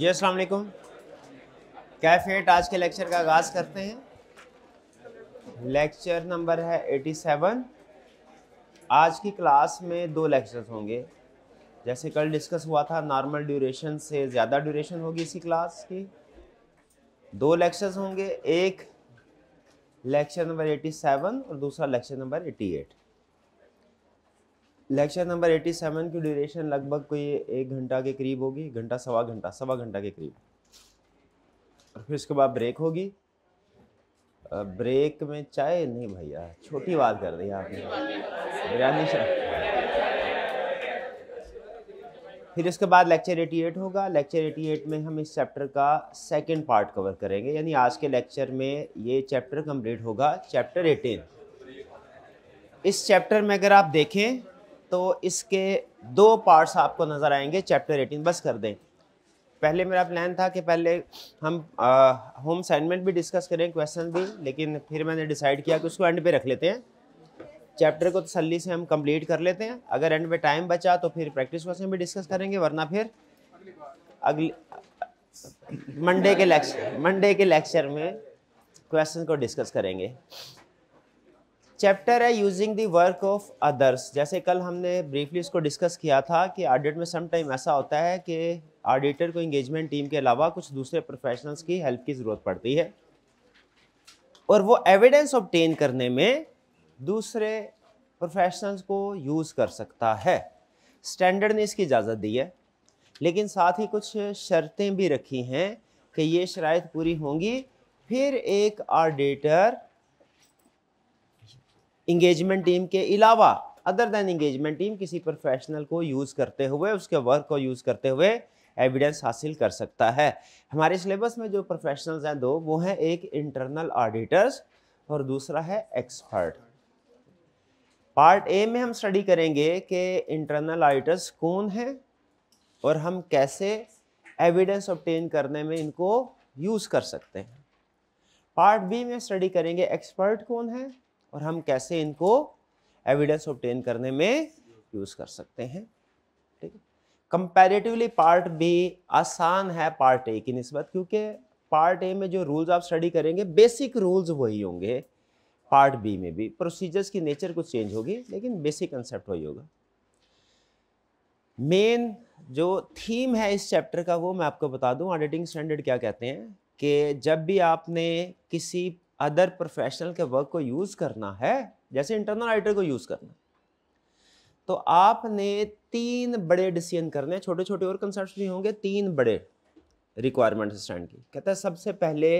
जी अस्सलाम वालेकुम कैफेट आज के लेक्चर का आगाज़ करते हैं लेक्चर नंबर है 87 आज की क्लास में दो लेक्चर्स होंगे जैसे कल डिस्कस हुआ था नॉर्मल ड्यूरेशन से ज़्यादा ड्यूरेशन होगी इसी क्लास की दो लेक्चर्स होंगे एक लेक्चर नंबर 87 और दूसरा लेक्चर नंबर 88 लेक्चर नंबर 87 की ड्यूरेशन लगभग कोई एक घंटा के करीब होगी घंटा सवा घंटा सवा घंटा के करीब और फिर उसके बाद ब्रेक होगी ब्रेक में चाय नहीं भैया छोटी बात कर रही आपने बिरयानी फिर इसके बाद लेक्चर 88 होगा लेक्चर 88 में हम इस चैप्टर का सेकंड पार्ट कवर करेंगे यानी आज के लेक्चर में ये चैप्टर कंप्लीट होगा चैप्टर 18 इस चैप्टर में अगर आप देखें तो इसके दो पार्ट्स आपको नज़र आएंगे चैप्टर एटीन बस कर दें पहले मेरा प्लान था कि पहले हम होम असाइनमेंट भी डिस्कस करें क्वेश्चन भी लेकिन फिर मैंने डिसाइड किया कि उसको एंड पे रख लेते हैं चैप्टर को तसली तो से हम कंप्लीट कर लेते हैं अगर एंड पे टाइम बचा तो फिर प्रैक्टिस क्वेश्चन भी डिस्कस करेंगे वरना फिर अगले मंडे के लेक्चर मंडे के लेक्चर में क्वेश्चन को डिस्कस करेंगे चैप्टर है using the work of others जैसे कल हमने ब्रीफली इसको डिस्कस किया था कि ऑडिट में सम टाइम ऐसा होता है कि ऑडिटर को इंगेजमेंट टीम के अलावा कुछ दूसरे प्रोफेशनल्स की हेल्प की ज़रूरत पड़ती है और वो एविडेंस ऑब्टेन करने में दूसरे प्रोफेशनल्स को यूज़ कर सकता है स्टैंडर्ड ने इसकी इजाज़त दी है लेकिन साथ ही कुछ शर्तें भी रखी हैं कि ये शरात पूरी होंगी फिर एक ऑडिटर इंगेजमेंट टीम के अलावा अदर देन इंगेजमेंट टीम किसी प्रोफेशनल को यूज़ करते हुए उसके वर्क को यूज़ करते हुए एविडेंस हासिल कर सकता है हमारे सिलेबस में जो प्रोफेशनल्स हैं दो वो हैं एक इंटरनल ऑडिटर्स और दूसरा है एक्सपर्ट पार्ट ए में हम स्टडी करेंगे कि इंटरनल ऑडिटर्स कौन हैं और हम कैसे एविडेंस ऑप्टेन करने में इनको यूज़ कर सकते हैं पार्ट बी में स्टडी करेंगे एक्सपर्ट कौन है और हम कैसे इनको एविडेंस ऑप्टेन करने में यूज़ कर सकते हैं ठीक है कंपेरेटिवली पार्ट बी आसान है पार्ट ए की नस्बत क्योंकि पार्ट ए में जो रूल्स आप स्टडी करेंगे बेसिक रूल्स वही होंगे पार्ट बी में भी प्रोसीजर्स की नेचर कुछ चेंज होगी लेकिन बेसिक कंसेप्ट वही होगा मेन जो थीम है इस चैप्टर का वो मैं आपको बता दूं ऑडिटिंग स्टैंडर्ड क्या कहते हैं कि जब भी आपने किसी अदर प्रोफेशनल के वर्क को यूज़ करना है जैसे इंटरनल ऑडिटर को यूज़ करना तो आपने तीन बड़े डिसीजन करने छोटे छोटे और कंसर्ट्स भी होंगे तीन बड़े रिक्वायरमेंट स्टैंड की कहते हैं सबसे पहले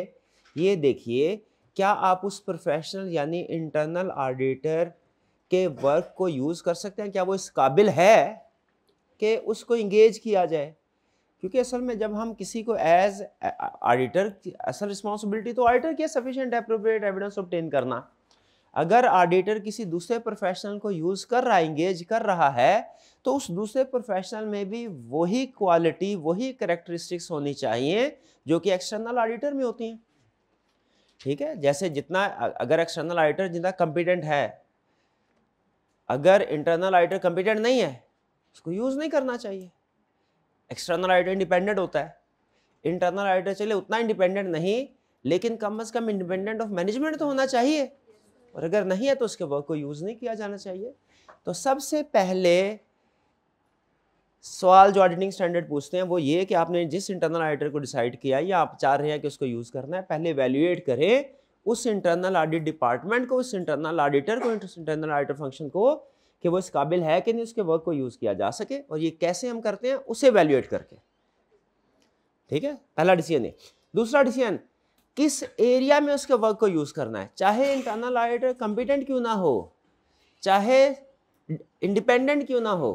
ये देखिए क्या आप उस प्रोफेशनल यानी इंटरनल ऑडिटर के वर्क को यूज़ कर सकते हैं क्या वो इस काबिल है कि उसको इंगेज किया जाए क्योंकि असल में जब हम किसी को एज ऑडिटर असल रिस्पॉन्सिबिलिटी तो ऑडिटर की सफिशेंट अप्रोप्रिएट एविडेंस ऑब्टेन करना अगर ऑडिटर किसी दूसरे प्रोफेशनल को यूज़ कर रहा इंगेज कर रहा है तो उस दूसरे प्रोफेशनल में भी वही क्वालिटी वही करेक्टरिस्टिक्स होनी चाहिए जो कि एक्सटर्नल ऑडिटर में होती हैं ठीक है जैसे जितना अगर एक्सटर्नल ऑडिटर जितना कम्पिटेंट है अगर इंटरनल ऑडिटर कम्पिटेंट नहीं है उसको यूज़ नहीं करना चाहिए एक्सटर्नल ऑडिटर इंडिपेंडेंट होता है इंटरनल ऑडिटर चले उतना इंडिपेंडेंट नहीं लेकिन कम अज़ कम इंडिपेंडेंट ऑफ मैनेजमेंट तो होना चाहिए और अगर नहीं है तो उसके वर्क को यूज़ नहीं किया जाना चाहिए तो सबसे पहले सवाल जो ऑडिटिंग स्टैंडर्ड पूछते हैं वो ये कि आपने जिस इंटरनल ऑडिटर को डिसाइड किया या आप चाह रहे हैं कि उसको यूज़ करना है पहले वैल्यूएट करें उस इंटरनल ऑडिट डिपार्टमेंट को उस इंटरनल ऑडिटर को इंटरनल ऑडिटर फंक्शन को कि वो इस काबिल है कि नहीं उसके वर्क को यूज़ किया जा सके और ये कैसे हम करते हैं उसे वैल्यूएट करके ठीक है पहला डिसीजन है दूसरा डिसीजन किस एरिया में उसके वर्क को यूज़ करना है चाहे इंटरनल ऑडिटर कंपिटेंट क्यों ना हो चाहे इंडिपेंडेंट क्यों ना हो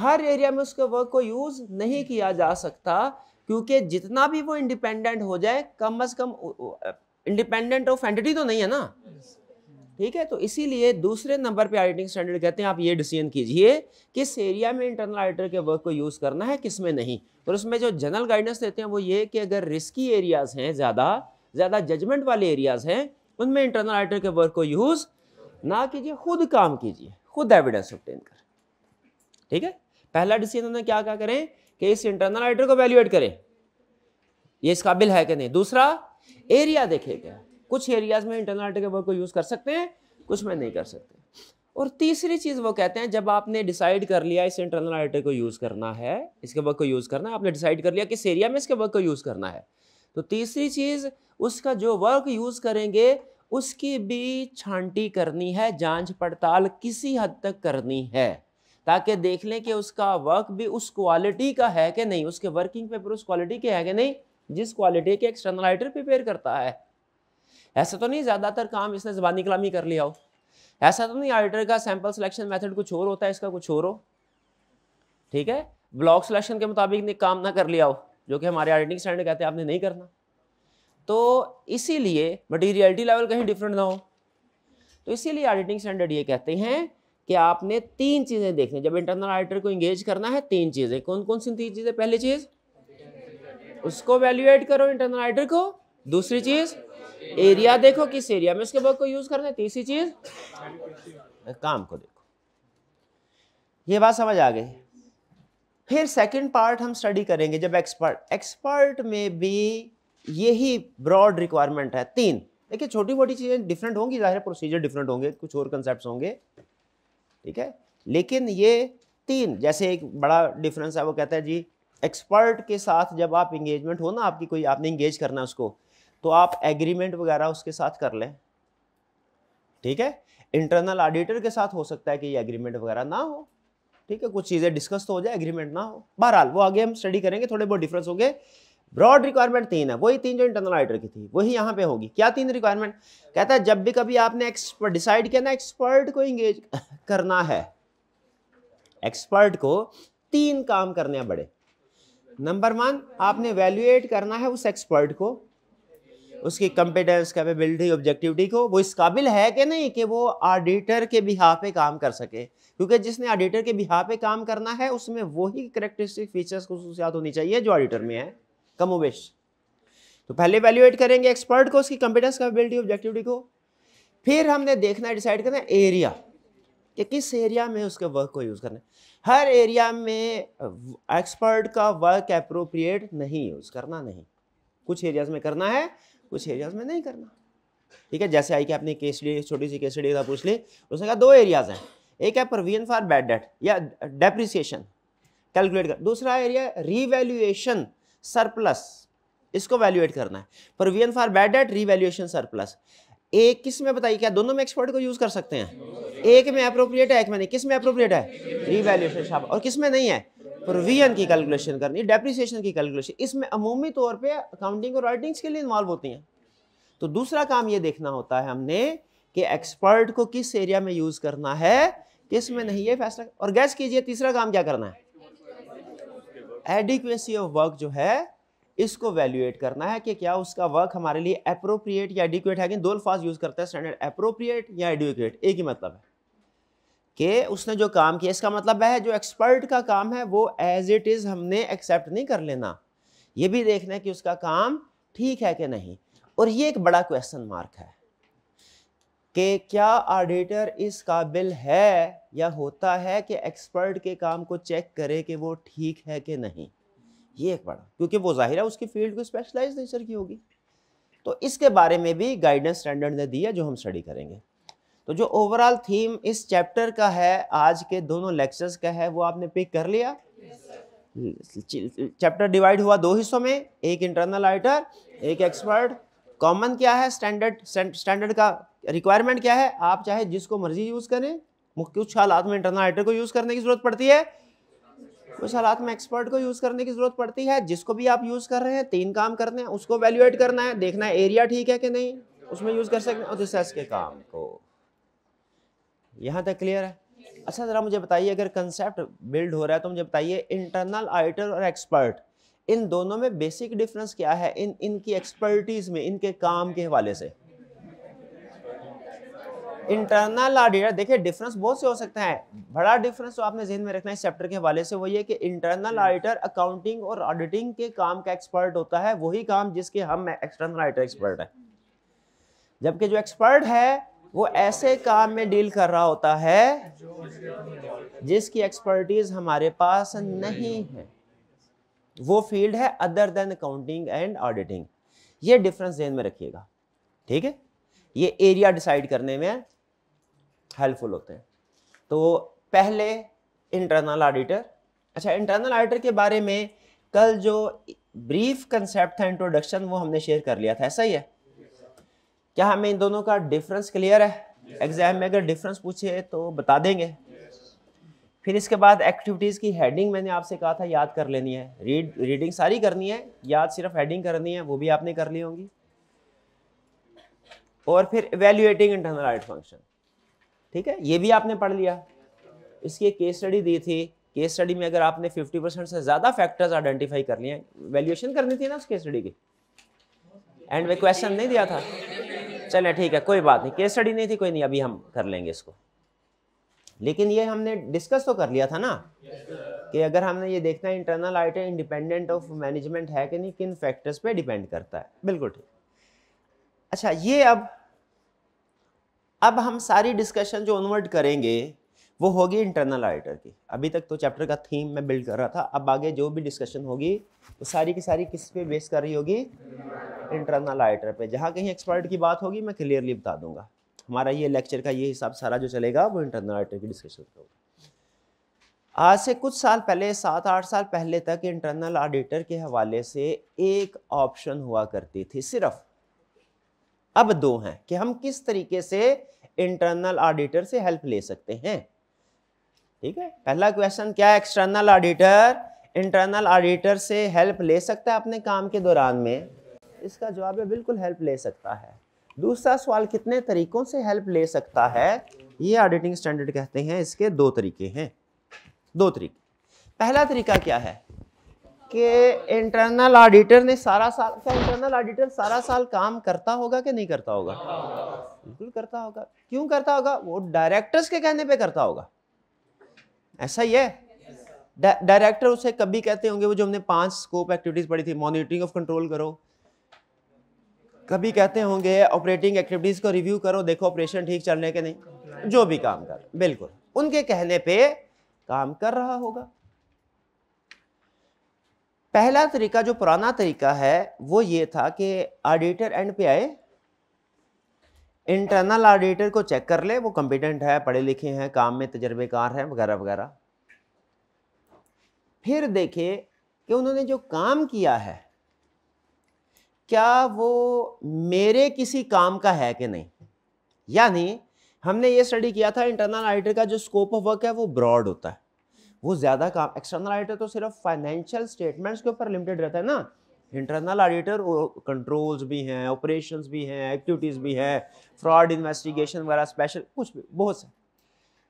हर एरिया में उसके वर्क को यूज़ नहीं किया जा सकता क्योंकि जितना भी वो इंडिपेंडेंट हो जाए कम अज़ कम इंडिपेंडेंट ऑफ एंटिटी तो नहीं है ना ठीक है तो इसीलिए दूसरे नंबर पे ऑडिटिंग स्टैंडर्ड कहते हैं आप ये डिसीजन कीजिए किस एरिया में इंटरनल ऑडिटर के वर्क को यूज़ करना है किस में नहीं और तो उसमें जो जनरल गाइडेंस देते हैं वो ये कि अगर रिस्की एरियाज़ हैं ज़्यादा ज़्यादा जजमेंट वाले एरियाज़ हैं उनमें इंटरनल ऑडिटर के वर्क को यूज़ ना कीजिए खुद काम कीजिए खुद एविडेंस ऑप्टेन कर ठीक है पहला डिसीजन उन्होंने क्या क्या करें कि इस इंटरनल ऑडिटर को वैल्यूएट करें ये इस काबिल है कि नहीं दूसरा एरिया देखेगा कुछ एरियाज में इंटरनल आर्टिकल वर्ब को यूज़ कर सकते हैं कुछ में नहीं कर सकते और तीसरी चीज़ वो कहते हैं जब आपने डिसाइड कर लिया इस इंटरनल आर्टिकल को यूज़ करना है इसके वर्क को यूज़ करना है आपने डिसाइड कर लिया किस एरिया में इसके वर्क को यूज़ करना है तो तीसरी चीज़ उसका जो वर्क यूज़ करेंगे उसकी भी छांटी करनी है जांच पड़ताल किसी हद तक करनी है ताकि देख लें कि उसका वर्क भी उस क्वालिटी का है कि नहीं उसके वर्किंग पेपर उस क्वालिटी के है कि नहीं जिस क्वालिटी के एक्सटर्नल राइटर प्रिपेयर करता है ऐसा तो नहीं ज़्यादातर काम इसने ज़बानी कलामी कर लिया हो ऐसा तो नहीं ऑडिटर का सैम्पल सिलेक्शन मेथड कुछ और होता है इसका कुछ और हो ठीक है ब्लॉक सिलेक्शन के मुताबिक ने काम ना कर लिया हो जो कि हमारे ऑडिटिंग स्टैंडर्ड कहते हैं आपने नहीं करना तो इसीलिए मटीरियलिटी लेवल कहीं डिफरेंट ना हो तो इसीलिए ऑडिटिंग स्टैंडर्ड ये कहते हैं कि आपने तीन चीज़ें देखनी जब इंटरनल ऑडिटर को इंगेज करना है तीन चीज़ें कौन कौन सी तीन चीज़ें पहली चीज़ उसको वैल्यूएट करो इंटरनल ऑडिटर को दूसरी चीज़ एरिया देखो किस एरिया में इसके वर्ग को यूज करना है तीसरी चीज काम को देखो ये बात समझ आ गई फिर सेकंड पार्ट हम स्टडी करेंगे जब एक्सपर्ट एक्सपर्ट में भी यही ब्रॉड रिक्वायरमेंट है तीन देखिए छोटी मोटी चीज़ें डिफरेंट होंगी जाहिर प्रोसीजर डिफरेंट होंगे कुछ और कंसेप्ट होंगे ठीक है लेकिन ये तीन जैसे एक बड़ा डिफरेंस है वो कहता है जी एक्सपर्ट के साथ जब आप इंगेजमेंट हो ना आपकी कोई आपने इंगेज करना उसको तो आप एग्रीमेंट वगैरह उसके साथ कर लें ठीक है इंटरनल ऑडिटर के साथ हो सकता है कि ये एग्रीमेंट वगैरह ना हो ठीक है कुछ चीज़ें डिस्कस तो हो जाए एग्रीमेंट ना हो बहरहाल वो आगे हम स्टडी करेंगे थोड़े बहुत डिफरेंस होंगे ब्रॉड रिक्वायरमेंट तीन है वही तीन जो इंटरनल ऑडिटर की थी वही यहाँ पे होगी क्या तीन रिक्वायरमेंट कहता है जब भी कभी आपने एक्सपर्ट डिसाइड किया ना एक्सपर्ट को इंगेज करना है एक्सपर्ट को तीन काम करने पड़े बड़े नंबर वन आपने वैल्यूएट करना है उस एक्सपर्ट को उसकी कंपिटेंस कैपेबिलिटी ऑब्जेक्टिविटी को वो इस काबिल है कि नहीं कि वो ऑडिटर के बिहा पे काम कर सके क्योंकि जिसने ऑडिटर के बिहा पे काम करना है उसमें वही करेक्टरिस्टिक फीचर्स खसूसियात होनी चाहिए जो ऑडिटर में है कमोबेश तो पहले वैल्यूएट करेंगे एक्सपर्ट को उसकी कंपिटेंस कैपेबिलिटी ऑब्जेक्टिविटी को फिर हमने देखना डिसाइड करना एरिया कि किस एरिया में उसके वर्क को यूज़ करना है हर एरिया में एक्सपर्ट का वर्क अप्रोप्रिएट नहीं यूज़ करना नहीं कुछ एरियाज में करना है कुछ एरियाज में नहीं करना ठीक है जैसे आई कि आपने केस लिए छोटी सी केस लिए का पूछ ली उसने कहा दो एरियाज हैं एक है प्रोविजन फॉर बैड डेट या डेप्रिसिएशन कैलकुलेट कर दूसरा एरिया रीवैल्यूएशन सरप्लस इसको वैल्यूएट करना है provision for bad debt revaluation surplus एक किस में बताइए क्या दोनों में एक्सपर्ट को यूज कर सकते हैं एक में अप्रोप्रिएट है एक में नहीं किस में अप्रोप्रिएट है रीवैल्यूएशन शाबाश और किस में नहीं है प्रोविजन की कैलकुलेशन करनी है डेप्रिसिएशन की कैलकुलेशन इसमें अमूमी तौर पे अकाउंटिंग और राइटिंग्स के लिए इन्वॉल्व होती हैं तो दूसरा काम ये देखना होता है हमने कि एक्सपर्ट को किस एरिया में यूज़ करना है किस में नहीं है फैसला और गैस कीजिए तीसरा काम क्या करना है एडिक्वेसी ऑफ वर्क जो है इसको वैल्यूएट करना है कि क्या उसका वर्क हमारे लिए अप्रोप्रिएट या एडिक्वेट है कि दो अल्फाज यूज़ करते हैं स्टैंडर्ड अप्रोप्रिएट या एडिक्वेट एक ही मतलब है कि उसने जो काम किया इसका मतलब है जो एक्सपर्ट का काम है वो एज इट इज़ हमने एक्सेप्ट नहीं कर लेना ये भी देखना है कि उसका काम ठीक है कि नहीं और ये एक बड़ा क्वेश्चन मार्क है कि क्या ऑडिटर इस काबिल है या होता है कि एक्सपर्ट के काम को चेक करे कि वो ठीक है कि नहीं ये एक बड़ा क्योंकि वो जाहिर है उसकी फील्ड को स्पेशलाइज नेचर की होगी तो इसके बारे में भी गाइडेंस स्टैंडर्ड ने दिया जो हम स्टडी करेंगे तो जो ओवरऑल थीम इस चैप्टर का है आज के दोनों लेक्चर्स का है वो आपने पिक कर लिया चैप्टर डिवाइड हुआ दो हिस्सों में एक इंटरनल आइटर एक एक्सपर्ट कॉमन क्या है स्टैंडर्ड स्टैंडर्ड का रिक्वायरमेंट क्या है आप चाहे जिसको मर्जी यूज़ करें मुख्य कुछ हालात में इंटरनल आइटर को यूज़ करने की ज़रूरत पड़ती है कुछ हालात में एक्सपर्ट को यूज़ करने की ज़रूरत पड़ती है जिसको भी आप यूज़ कर रहे हैं तीन काम करने हैं उसको वैल्यूएट करना है देखना है एरिया ठीक है कि नहीं उसमें यूज़ कर सकते हैं और रिसर्च के काम को यहाँ तक क्लियर है अच्छा ज़रा मुझे बताइए अगर कंसेप्ट बिल्ड हो रहा है तो मुझे बताइए इंटरनल आइटर और एक्सपर्ट इन दोनों में बेसिक डिफरेंस क्या है इन इनकी एक्सपर्टीज में इनके काम के हवाले से इंटरनल ऑडिटर देखिए डिफरेंस बहुत से हो सकते हैं बड़ा डिफरेंस तो आपने जहन में रखना है चैप्टर के हवाले से वो ये कि इंटरनल ऑडिटर अकाउंटिंग और ऑडिटिंग के काम का एक्सपर्ट होता है वही काम जिसके हम एक्सटर्नल ऑडिटर एक्सपर्ट हैं जबकि जो एक्सपर्ट है वो ऐसे काम में डील कर रहा होता है जिसकी एक्सपर्टीज हमारे पास नहीं है वो फील्ड है other than accounting and auditing ये डिफरेंस जेन में रखिएगा ठीक है ये एरिया डिसाइड करने में हेल्पफुल होते हैं तो पहले इंटरनल ऑडिटर अच्छा इंटरनल ऑडिटर के बारे में कल जो ब्रीफ कंसेप्ट था इंट्रोडक्शन वो हमने शेयर कर लिया था ऐसा ही है क्या हमें इन दोनों का डिफरेंस क्लियर है एग्जाम में अगर डिफरेंस पूछे तो बता देंगे फिर इसके बाद एक्टिविटीज़ की हेडिंग मैंने आपसे कहा था याद कर लेनी है रीड रीडिंग सारी करनी है याद सिर्फ हेडिंग करनी है वो भी आपने कर ली होंगी और फिर एवेल्यूएटिंग इंटरनल आइट फंक्शन ठीक है ये भी आपने पढ़ लिया इसकी एक केस स्टडी दी थी केस स्टडी में अगर आपने 50 परसेंट से ज़्यादा फैक्टर्स आइडेंटिफाई कर लिए वैल्यूएशन करनी थी ना उस केस स्टडी की एंड में क्वेश्चन नहीं दिया था चले ठीक है कोई बात नहीं केस स्टडी नहीं थी कोई नहीं अभी हम कर लेंगे इसको लेकिन ये हमने डिस्कस तो कर लिया था ना कि अगर हमने ये देखना है internal item independent of management है कि नहीं किन फैक्टर्स पे डिपेंड करता है बिल्कुल ठीक अच्छा ये अब अब हम सारी डिस्कशन जो ऑनवर्ड करेंगे वो होगी इंटरनल ऑडिटर की अभी तक तो चैप्टर का थीम मैं बिल्ड कर रहा था अब आगे जो भी डिस्कशन होगी वो सारी की सारी किस पे बेस कर रही होगी इंटरनल ऑडिटर पे जहाँ कहीं एक्सपर्ट की बात होगी मैं क्लियरली बता दूंगा हमारा ये लेक्चर का ये हिसाब सारा जो चलेगा वो इंटरनल ऑडिटर की डिस्कशन पर होगा आज से कुछ साल पहले सात आठ साल पहले तक इंटरनल ऑडिटर के हवाले से एक ऑप्शन हुआ करती थी सिर्फ अब दो हैं कि हम किस तरीके से इंटरनल ऑडिटर से हेल्प ले सकते हैं ठीक है पहला क्वेश्चन क्या है एक्सटर्नल ऑडिटर इंटरनल ऑडिटर से हेल्प ले सकता है अपने काम के दौरान में इसका जवाब है बिल्कुल हेल्प ले सकता है दूसरा सवाल कितने तरीकों से हेल्प ले सकता है ये ऑडिटिंग स्टैंडर्ड कहते हैं इसके दो तरीके हैं दो तरीके पहला तरीका क्या है कि इंटरनल ऑडिटर ने सारा साल क्या इंटरनल ऑडिटर सारा साल काम करता होगा कि नहीं करता होगा बिल्कुल करता होगा क्यों करता होगा वो डायरेक्टर्स के कहने पे करता होगा ऐसा ही है डायरेक्टर उसे कभी कहते होंगे वो जो हमने पांच स्कोप एक्टिविटीज पढ़ी थी मॉनिटरिंग ऑफ कंट्रोल करो कभी कहते होंगे ऑपरेटिंग एक्टिविटीज को रिव्यू करो देखो ऑपरेशन ठीक चल रहे नहीं जो भी काम कर बिल्कुल उनके कहने पे काम कर रहा होगा पहला तरीका जो पुराना तरीका है वो ये था कि ऑडिटर एंड पे आए इंटरनल ऑडिटर को चेक कर ले वो कॉम्पिटेंट है पढ़े लिखे हैं काम में तजर्बेकार है वगैरह वगैरह फिर देखे कि उन्होंने जो काम किया है क्या वो मेरे किसी काम का है कि नहीं यानी हमने ये स्टडी किया था इंटरनल ऑडिटर का जो स्कोप ऑफ वर्क है वो ब्रॉड होता है वो ज़्यादा काम एक्सटर्नल ऑडिटर तो सिर्फ फाइनेंशियल स्टेटमेंट्स के ऊपर लिमिटेड रहता है ना इंटरनल ऑडिटर कंट्रोल्स भी हैं ऑपरेशन भी हैं एक्टिविटीज़ भी है फ्रॉड इन्वेस्टिगेशन वगैरह स्पेशल कुछ भी बहुत सारे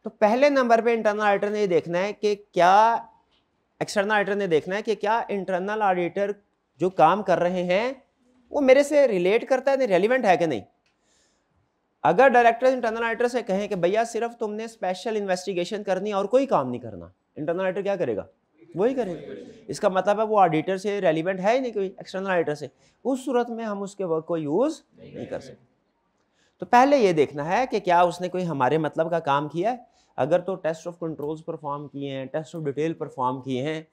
तो पहले नंबर पे इंटरनल ऑडिटर ने देखना है कि क्या एक्सटर्नल ऑडिटर ने देखना है कि क्या इंटरनल ऑडिटर जो काम कर रहे हैं वो मेरे से रिलेट करता है नहीं रेलिवेंट है कि नहीं अगर डायरेक्टर इंटरनल ऑडिटर से कहें कि भैया सिर्फ तुमने स्पेशल इन्वेस्टिगेशन करनी और कोई काम नहीं करना इंटरनल ऑडिटर क्या करेगा वही करेगा इसका मतलब है वो ऑडिटर से रेलिवेंट है ही नहीं कोई एक्सटर्नल ऑडिटर से उस सूरत में हम उसके वर्क को यूज़ नहीं, नहीं कर सकते तो पहले ये देखना है कि क्या उसने कोई हमारे मतलब का काम किया है अगर तो टेस्ट ऑफ कंट्रोल्स परफॉर्म किए हैं टेस्ट ऑफ डिटेल परफॉर्म किए हैं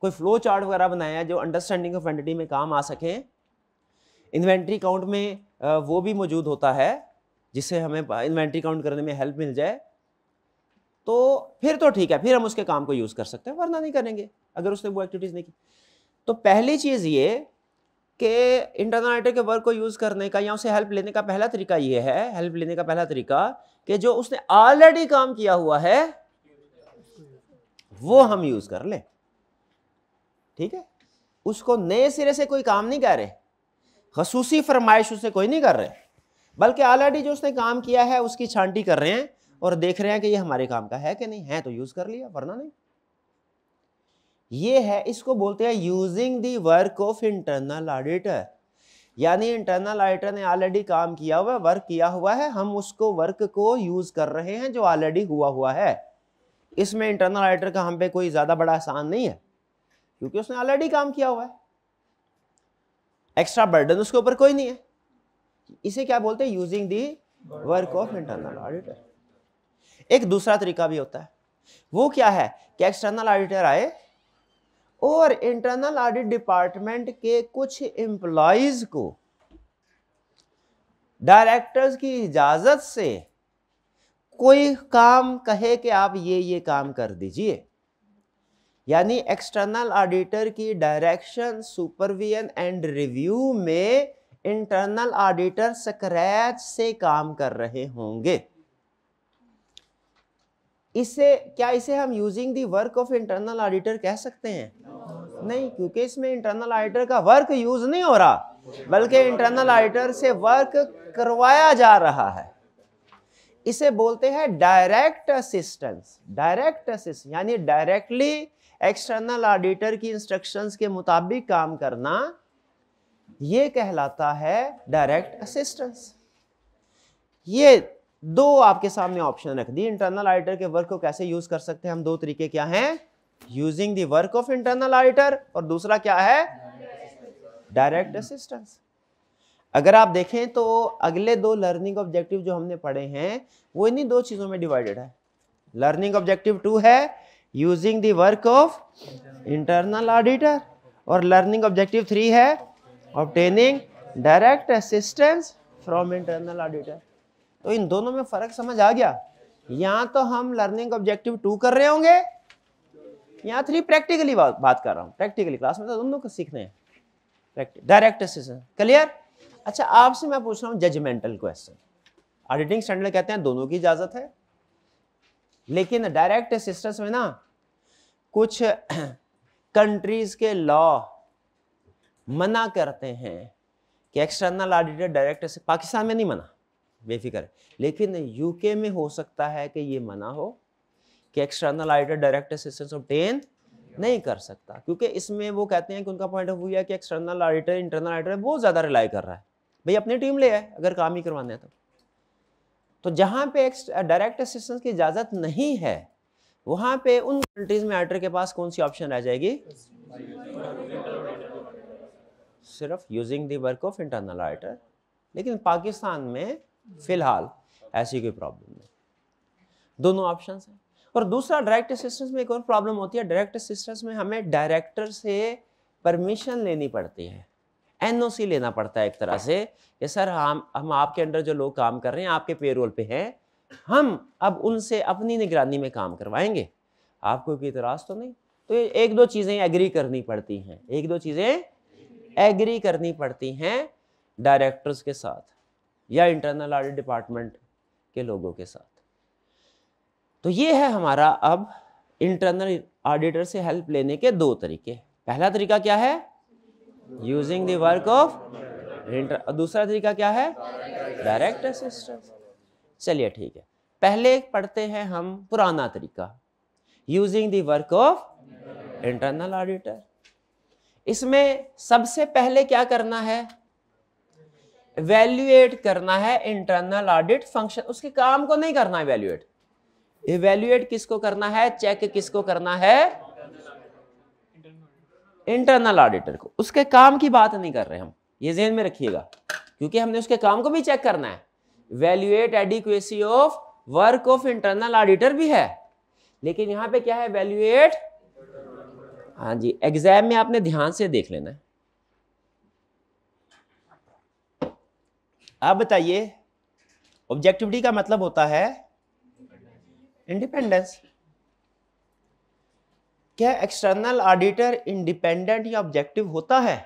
कोई फ्लो चार्ट वगैरह बनाया है जो अंडरस्टैंडिंग ऑफ एंटिटी में काम आ सके इन्वेंट्री काउंट में वो भी मौजूद होता है जिससे हमें इन्वेंट्री काउंट करने में हेल्प मिल जाए तो फिर तो ठीक है फिर हम उसके काम को यूज़ कर सकते हैं वरना नहीं करेंगे अगर उसने वो एक्टिविटीज़ नहीं की तो पहली चीज़ ये कि इंटरनल ऑडिटर के वर्क को यूज़ करने का या उसे हेल्प लेने का पहला तरीका ये है हेल्प लेने का पहला तरीका कि जो उसने ऑलरेडी काम किया हुआ है वो हम यूज़ कर लें ठीक है उसको नए सिरे से कोई काम नहीं कर रहे खसूसी फरमाइश उसे कोई नहीं कर रहे बल्कि ऑलरेडी जो उसने काम किया है उसकी छांटी कर रहे हैं और देख रहे हैं कि ये हमारे काम का है कि नहीं है तो यूज़ कर लिया वरना नहीं ये है इसको बोलते हैं using the work of internal auditor यानी इंटरनल ऑडिटर ने ऑलरेडी काम किया हुआ वर्क किया हुआ है हम उसको वर्क को यूज़ कर रहे हैं जो ऑलरेडी हुआ हुआ है इसमें इंटरनल ऑडिटर का हम पे कोई ज़्यादा बड़ा आसान नहीं है क्योंकि उसने ऑलरेडी काम किया हुआ है एक्स्ट्रा बर्डन उसके ऊपर कोई नहीं है इसे क्या बोलते हैं using the work of internal auditor एक दूसरा तरीका भी होता है वो क्या है कि एक्सटर्नल ऑडिटर आए और इंटरनल ऑडिट डिपार्टमेंट के कुछ एम्प्लॉज को डायरेक्टर्स की इजाजत से कोई काम कहे कि आप ये ये काम कर दीजिए यानी एक्सटर्नल ऑडिटर की डायरेक्शन सुपरविजन एंड रिव्यू में इंटरनल ऑडिटर स्क्रैच से काम कर रहे होंगे इससे क्या इसे हम using the work of internal auditor कह सकते हैं no. नहीं क्योंकि इसमें इंटरनल ऑडिटर का वर्क यूज नहीं हो रहा बल्कि इंटरनल ऑडिटर से वर्क करवाया जा रहा है इसे बोलते हैं डायरेक्ट असिस्टेंस डायरेक्ट असिस्ट यानी डायरेक्टली एक्सटर्नल ऑडिटर की इंस्ट्रक्शंस के मुताबिक काम करना यह कहलाता है डायरेक्ट असिस्टेंस ये दो आपके सामने ऑप्शन रख दी इंटरनल ऑडिटर के वर्क को कैसे यूज कर सकते हैं हम दो तरीके क्या हैं using the work of internal auditor और दूसरा क्या है डायरेक्ट असिस्टेंस अगर आप देखें तो अगले दो लर्निंग ऑब्जेक्टिव जो हमने पढ़े हैं वो इन्हीं दो चीज़ों में डिवाइडेड है लर्निंग ऑब्जेक्टिव टू है using the work of internal auditor और लर्निंग ऑब्जेक्टिव थ्री है obtaining direct assistance from internal auditor तो इन दोनों में फर्क समझ आ गया या तो हम लर्निंग ऑब्जेक्टिव टू कर रहे होंगे या थ्री प्रैक्टिकली बात, बात कर रहा हूँ प्रैक्टिकली क्लास में तो दोनों को सीखने डायरेक्ट असिस्टेंस क्लियर अच्छा आपसे मैं पूछ रहा हूँ जजमेंटल क्वेश्चन ऑडिटिंग स्टैंडर्ड कहते हैं दोनों की इजाजत है लेकिन डायरेक्ट असिस्टेंस में ना कुछ कंट्रीज के लॉ मना करते हैं कि एक्सटर्नल ऑडिटर डायरेक्ट पाकिस्तान में नहीं मना बेफिक्र लेकिन यूके में हो सकता है कि ये मना हो कि external auditor direct assistance obtain नहीं कर सकता क्योंकि इसमें वो कहते हैं कि उनका पॉइंट ऑफ व्यू है कि एक्सटर्नल ऑडिटर इंटरनल ऑडिटर बहुत ज़्यादा रिलाई कर रहा है भाई अपनी टीम ले आए अगर काम ही करवाने है तो तो जहाँ पे डायरेक्ट असिस्टेंस की इजाज़त नहीं है वहाँ पे उन कंट्रीज में ऑडिटर के पास कौन सी ऑप्शन रह जाएगी सिर्फ using the work of internal auditor लेकिन पाकिस्तान में फिलहाल ऐसी कोई प्रॉब्लम नहीं दोनों ऑप्शन हैं और दूसरा डायरेक्ट असिस्टेंस में एक और प्रॉब्लम होती है डायरेक्ट असिस्टेंस में हमें डायरेक्टर से परमिशन लेनी पड़ती है एनओसी लेना पड़ता है एक तरह से कि सर हम हम आपके अंडर जो लोग काम कर रहे हैं आपके पेरोल पे हैं हम अब उनसे अपनी निगरानी में काम करवाएंगे आपको कोई इतराज तो नहीं तो एक दो चीज़ें एग्री करनी पड़ती हैं एक दो चीज़ें एग्री करनी पड़ती हैं डायरेक्टर्स के साथ या इंटरनल ऑडिट डिपार्टमेंट के लोगों के साथ तो ये है हमारा अब इंटरनल ऑडिटर से हेल्प लेने के दो तरीके पहला तरीका क्या है using the work of inter दूसरा तरीका क्या है डायरेक्ट असिस्टेंस चलिए ठीक है पहले पढ़ते हैं हम पुराना तरीका यूजिंग दर्क वर्क ऑफ इंटरनल ऑडिटर इसमें सबसे पहले क्या करना है इवेल्युएट करना है इंटरनल ऑडिट फंक्शन उसके काम को नहीं करना है वैल्यूएट इवेल्युएट किसको करना है चेक किसको करना है इंटरनल ऑडिटर को उसके काम की बात नहीं कर रहे हम ये जेन में रखिएगा क्योंकि हमने उसके काम को भी चेक करना है evaluate adequacy of work of internal auditor भी है लेकिन यहां पे क्या है वैल्यूएट हाँ जी एग्जाम में आपने ध्यान से देख लेना है आप बताइए ऑब्जेक्टिविटी का मतलब होता है इंडिपेंडेंस क्या एक्सटर्नल ऑडिटर इंडिपेंडेंट या ऑब्जेक्टिव होता है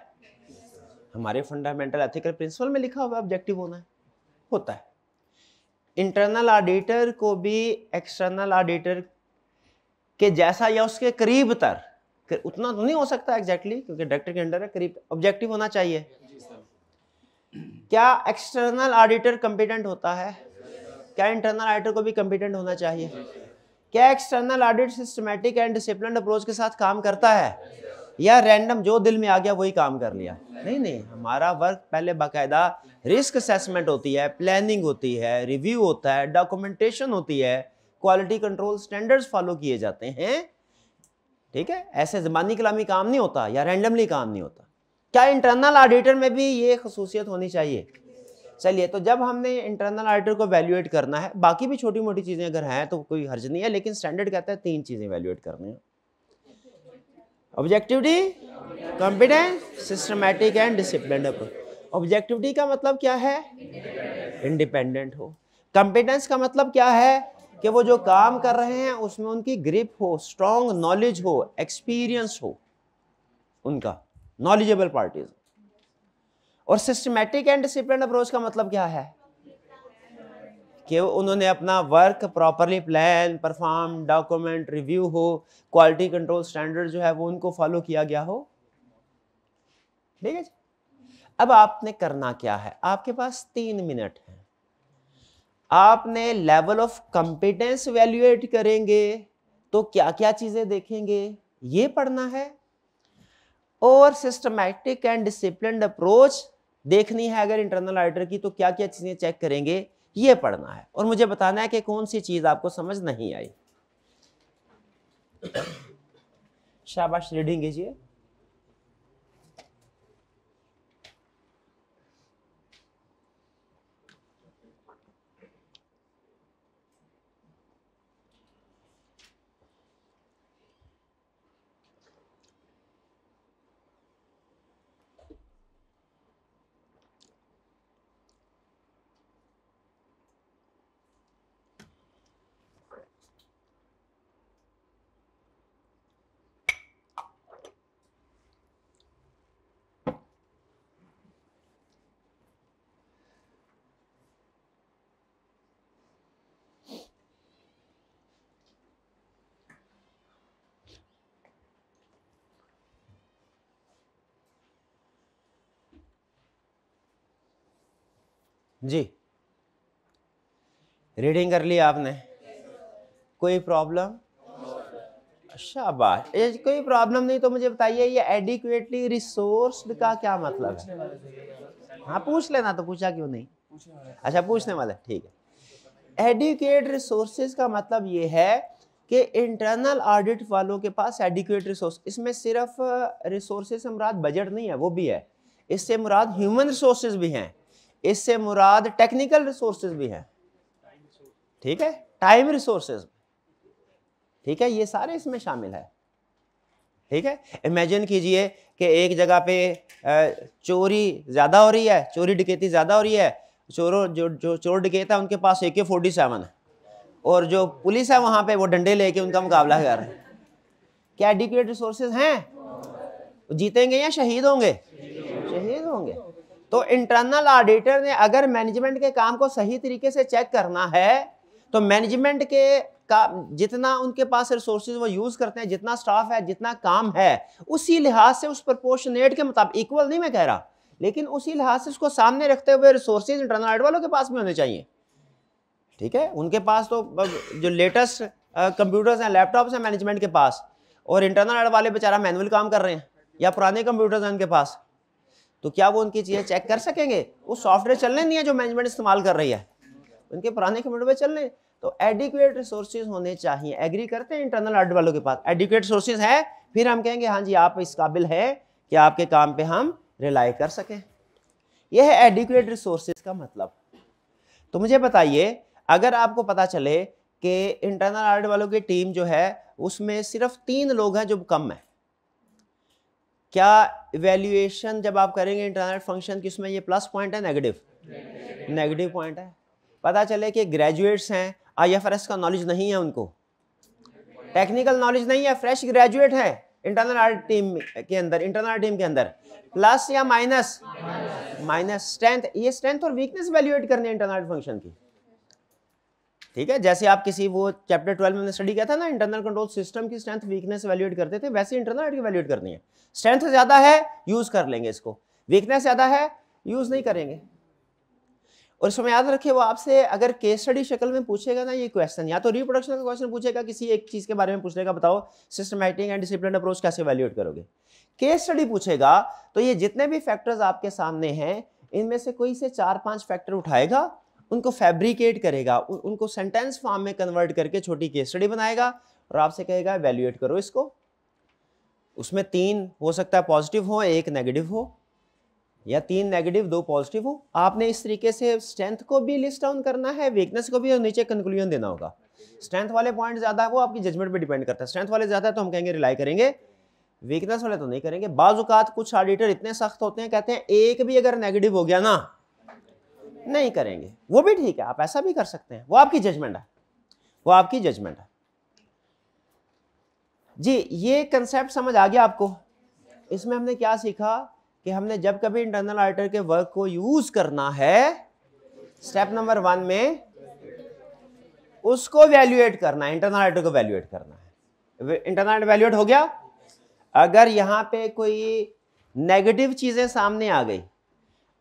हमारे फंडामेंटल एथिकल प्रिंसिपल में लिखा हुआ ऑब्जेक्टिव होना है होता है इंटरनल ऑडिटर को भी एक्सटर्नल ऑडिटर के जैसा या उसके करीब तर उतना तो नहीं हो सकता एग्जैक्टली exactly, क्योंकि डायरेक्टर के अंडर है करीब ऑब्जेक्टिव होना चाहिए क्या एक्सटर्नल ऑडिटर कंपिटेंट होता है क्या इंटरनल ऑडिटर को भी कंपिटेंट होना चाहिए क्या external audit systematic and discipline approach के साथ काम करता है या रैंडम जो दिल में आ गया वही काम कर लिया नहीं नहीं हमारा वर्क पहले बाकायदा रिस्क असेसमेंट होती है प्लानिंग होती है रिव्यू होता है डॉक्यूमेंटेशन होती है क्वालिटी कंट्रोल स्टैंडर्ड्स फॉलो किए जाते हैं ठीक है ऐसे जबानी कलामी काम नहीं होता या रैंडमली काम नहीं होता क्या इंटरनल ऑडिटर में भी ये खसूसियत होनी चाहिए चलिए तो जब हमने इंटरनल ऑडिटर को वैल्यूएट करना है बाकी भी छोटी मोटी चीज़ें अगर हैं तो कोई हर्ज नहीं है लेकिन स्टैंडर्ड कहता है तीन चीज़ें वैल्यूएट करनी है objectivity competence systematic and discipline objectivity का मतलब क्या है इंडिपेंडेंट हो कॉम्पिटेंस का मतलब क्या है कि वो जो काम कर रहे हैं उसमें उनकी ग्रिप हो स्ट्रॉन्ग नॉलेज हो एक्सपीरियंस हो उनका नॉलेजेबल पार्टीज और सिस्टमेटिक एंड डिसिप्लिन अप्रोच का मतलब क्या है कि उन्होंने अपना work properly plan perform document review हो क्वालिटी कंट्रोल स्टैंडर्ड जो है वो उनको फॉलो किया गया हो ठीक है जी अब आपने करना क्या है आपके पास तीन मिनट है आपने लेवल ऑफ कॉम्पिटेंस वैल्यूएट करेंगे तो क्या क्या चीज़ें देखेंगे ये पढ़ना है और सिस्टमैटिक एंड डिसिप्लिन अप्रोच देखनी है अगर इंटरनल ऑडिटर की तो क्या क्या चीज़ें चेक करेंगे ये पढ़ना है और मुझे बताना है कि कौन सी चीज़ आपको समझ नहीं आई शाबाश रीडिंग कीजिए जी रीडिंग कर ली आपने कोई प्रॉब्लम शाबाश ये कोई प्रॉब्लम नहीं तो मुझे बताइए ये एडिक्वेटली रिसोर्स्ड का क्या मतलब है हाँ पूछ लेना तो पूछा क्यों नहीं अच्छा पूछने वाले ठीक है एडिक्वेट रिसोर्सेज का मतलब ये है कि इंटरनल ऑडिट वालों के पास एडिक्वेट रिसोर्स इसमें सिर्फ रिसोर्सेज से मुराद बजट नहीं है वो भी है इससे मुराद ह्यूमन रिसोर्सेज भी हैं इससे मुराद टेक्निकल रिसोर्सेज भी हैं ठीक है टाइम रिसोर्सेज ठीक है ये सारे इसमें शामिल है ठीक है इमेजिन कीजिए कि एक जगह पे चोरी ज़्यादा हो रही है चोरी डिकेती ज़्यादा हो रही है चोरों जो जो चोर डिकेता है उनके पास ए के फोर्टी सेवन है और जो पुलिस है वहाँ पे वो डंडे लेके उनका मुकाबला कर रहे हैं क्या एडिक्यूट रिसोर्सेज हैं जीतेंगे या शहीद होंगे शहीद होंगे तो इंटरनल ऑडिटर ने अगर मैनेजमेंट के काम को सही तरीके से चेक करना है तो मैनेजमेंट के का जितना उनके पास रिसोर्सेज वो यूज़ करते हैं जितना स्टाफ है जितना काम है उसी लिहाज से उस प्रपोर्शनेट के मुताबिक इक्वल नहीं मैं कह रहा लेकिन उसी लिहाज से उसको सामने रखते हुए रिसोर्सेज इंटरनल ऑडिट वालों के पास भी होने चाहिए ठीक है उनके पास तो जो लेटेस्ट कंप्यूटर्स हैं लैपटॉप्स हैं मैनेजमेंट के पास और इंटरनल ऑडिट वाले बेचारा मैनुअल काम कर रहे हैं या पुराने कंप्यूटर्स हैं उनके पास तो क्या वो उनकी चीज़ें चेक कर सकेंगे वो सॉफ्टवेयर चलने नहीं है जो मैनेजमेंट इस्तेमाल कर रही है उनके पुराने कम्प्यूटर पर चलने तो एडिकुएट रिसोर्सेज होने चाहिए एग्री करते हैं इंटरनल आर्ट वालों के पास एडिकुएट रिसोर्सेज है फिर हम कहेंगे हाँ जी आप इस काबिल है कि आपके काम पे हम रिलाई कर सकें यह है एडिकुएट रिसोर्सेज का मतलब तो मुझे बताइए अगर आपको पता चले कि इंटरनल आर्ट वालों की टीम जो है उसमें सिर्फ तीन लोग हैं जो कम है क्या इवेल्यूएशन जब आप करेंगे इंटरनेट फंक्शन की उसमें ये प्लस पॉइंट है नेगेटिव नेगेटिव पॉइंट है पता चले कि ग्रेजुएट्स हैं आईएफआरएस का नॉलेज नहीं है उनको टेक्निकल नॉलेज नहीं है फ्रेश ग्रेजुएट है इंटरनल आर्ट टीम के अंदर इंटरनल टीम के अंदर प्लस या माइनस माइनस स्ट्रेंथ ये स्ट्रेंथ और वीकनेस वैल्यूएट करनी है इंटरनल फंक्शन की ठीक है जैसे आप किसी वो चैप्टर ट्वेल्व में स्टडी किया था ना इंटरनल कंट्रोल सिस्टम की स्ट्रेंथ वीकनेस वैल्यूएट करते थे वैसे इंटरनल की वैल्यूएट करनी है स्ट्रेंथ ज़्यादा है यूज़ कर लेंगे इसको वीकनेस ज़्यादा है यूज़ नहीं करेंगे और इसमें याद रखिए वो आपसे अगर केस स्टडी शक्ल में पूछेगा ना ये क्वेश्चन या तो रिप्रोडक्शन का क्वेश्चन पूछेगा किसी एक चीज़ के बारे में पूछ लेगा बताओ सिस्टमैटिक एंड डिसिप्लिन अप्रोच कैसे वैल्यूएट करोगे केस स्टडी पूछेगा तो ये जितने भी फैक्टर्स आपके सामने हैं इनमें से कोई से चार पांच फैक्टर उठाएगा उनको फैब्रिकेट करेगा उ, उनको सेंटेंस फॉर्म में कन्वर्ट करके छोटी केस स्टडी बनाएगा और आपसे कहेगा वैल्यूएट करो इसको उसमें तीन हो सकता है पॉजिटिव हो एक नेगेटिव हो या तीन नेगेटिव दो पॉजिटिव हो आपने इस तरीके से स्ट्रेंथ को भी लिस्ट डाउन करना है वीकनेस को भी और नीचे कंक्लूजन देना होगा स्ट्रेंथ वाले पॉइंट ज़्यादा है वो आपकी जजमेंट पे डिपेंड करता है स्ट्रेंथ वाले ज़्यादा है तो हम कहेंगे रिलाई करेंगे वीकनेस वाले तो नहीं करेंगे बाजूकात कुछ ऑडिटर इतने सख्त होते हैं कहते हैं एक भी अगर नेगेटिव हो गया ना नहीं करेंगे वो भी ठीक है आप ऐसा भी कर सकते हैं वो आपकी जजमेंट है वो आपकी जजमेंट है जी ये कंसेप्ट समझ आ गया आपको इसमें हमने क्या सीखा कि हमने जब कभी इंटरनल ऑडिटर के वर्क को यूज करना है स्टेप नंबर वन में उसको वैल्यूएट करना है इंटरनल ऑडिटर को वैल्यूएट करना है इंटरनल वैल्यूएट हो गया अगर यहां पे कोई नेगेटिव चीजें सामने आ गई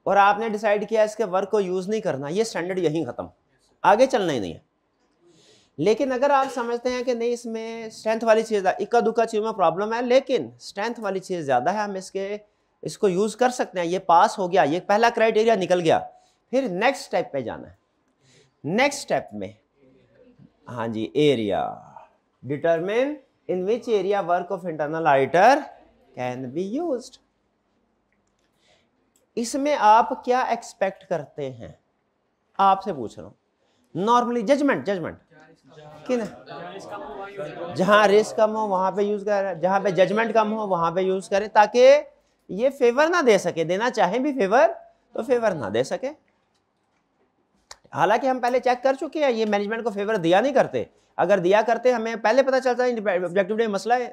और आपने डिसाइड किया इसके वर्क को यूज़ नहीं करना ये स्टैंडर्ड यहीं ख़त्म आगे चलना ही नहीं है लेकिन अगर आप समझते हैं कि नहीं इसमें स्ट्रेंथ वाली चीज़ इक्का दुक्का चीज़ में प्रॉब्लम है लेकिन स्ट्रेंथ वाली चीज़ ज़्यादा है हम इसके इसको यूज़ कर सकते हैं ये पास हो गया ये पहला क्राइटेरिया निकल गया फिर नेक्स्ट स्टेप पे जाना है नेक्स्ट स्टेप में हाँ जी area determine in which area work of internal auditor can be used इसमें आप क्या एक्सपेक्ट करते हैं आपसे पूछ रहा हूं नॉर्मली जजमेंट जजमेंट जहां रिस्क कम हो वहां पे यूज़ करें जहां पे जजमेंट कम हो वहां पे यूज़ करें ताकि ये फेवर ना दे सके देना चाहे भी फेवर तो फेवर ना दे सके हालांकि हम पहले चेक कर चुके हैं ये मैनेजमेंट को फेवर दिया नहीं करते अगर दिया करते हमें पहले पता चलता है ऑब्जेक्टिव मसला है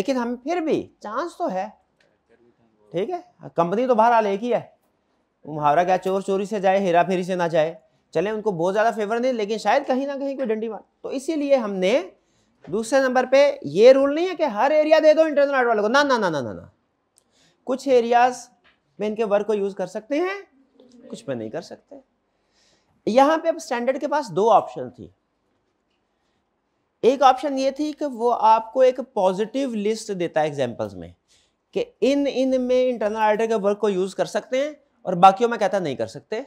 लेकिन हम फिर भी चांस तो है ठीक है कंपनी तो बाहर हाल एक ही है मुहावरा क्या चोर चोरी से जाए हेरा फेरी से ना जाए चले उनको बहुत ज़्यादा फेवर नहीं लेकिन शायद कहीं ना कहीं कोई डंडी मार तो इसीलिए हमने दूसरे नंबर पे ये रूल नहीं है कि हर एरिया दे दो इंटरनल आर्ट वालों को ना ना ना ना ना ना कुछ एरियाज में इनके वर्क को यूज़ कर सकते हैं कुछ में नहीं कर सकते यहाँ पर अब स्टैंडर्ड के पास दो ऑप्शन थी एक ऑप्शन ये थी कि वो आपको एक पॉजिटिव लिस्ट देता है एग्जाम्पल्स में कि इन इन में इंटरनल ऑडिटर के वर्क को यूज़ कर सकते हैं और बाकियों में कहता नहीं कर सकते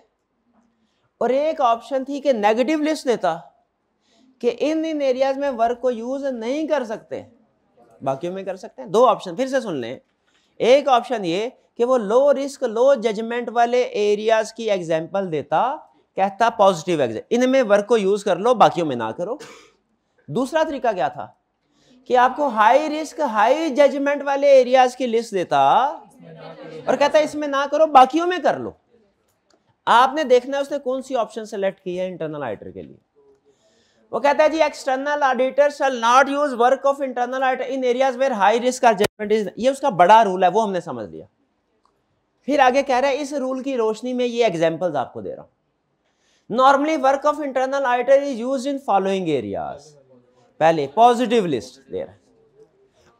और एक ऑप्शन थी कि नेगेटिव लिस्ट देता कि इन इन एरियाज में वर्क को यूज़ नहीं कर सकते बाकियों में कर सकते हैं दो ऑप्शन फिर से सुन लें एक ऑप्शन ये कि वो लो रिस्क लो जजमेंट वाले एरियाज की एग्जाम्पल देता कहता पॉजिटिव एग्जाम इनमें वर्क को यूज़ कर लो बाकियों में ना करो दूसरा तरीका क्या था कि आपको हाई रिस्क हाई जजमेंट वाले एरियाज की लिस्ट देता और कहता है इसमें ना करो बाकियों में कर लो आपने देखना है उसने कौन सी ऑप्शन सेलेक्ट की है इंटरनल ऑडिटर के लिए वो कहता है जी external auditor shall not use work of internal auditor in areas where high risk are judgement is ये उसका बड़ा रूल है वो हमने समझ लिया फिर आगे कह रहा है इस रूल की रोशनी में ये एग्जाम्पल्स आपको दे रहा हूँ normally work of internal auditor is use in following areas पहले पॉजिटिव लिस्ट दे रहा है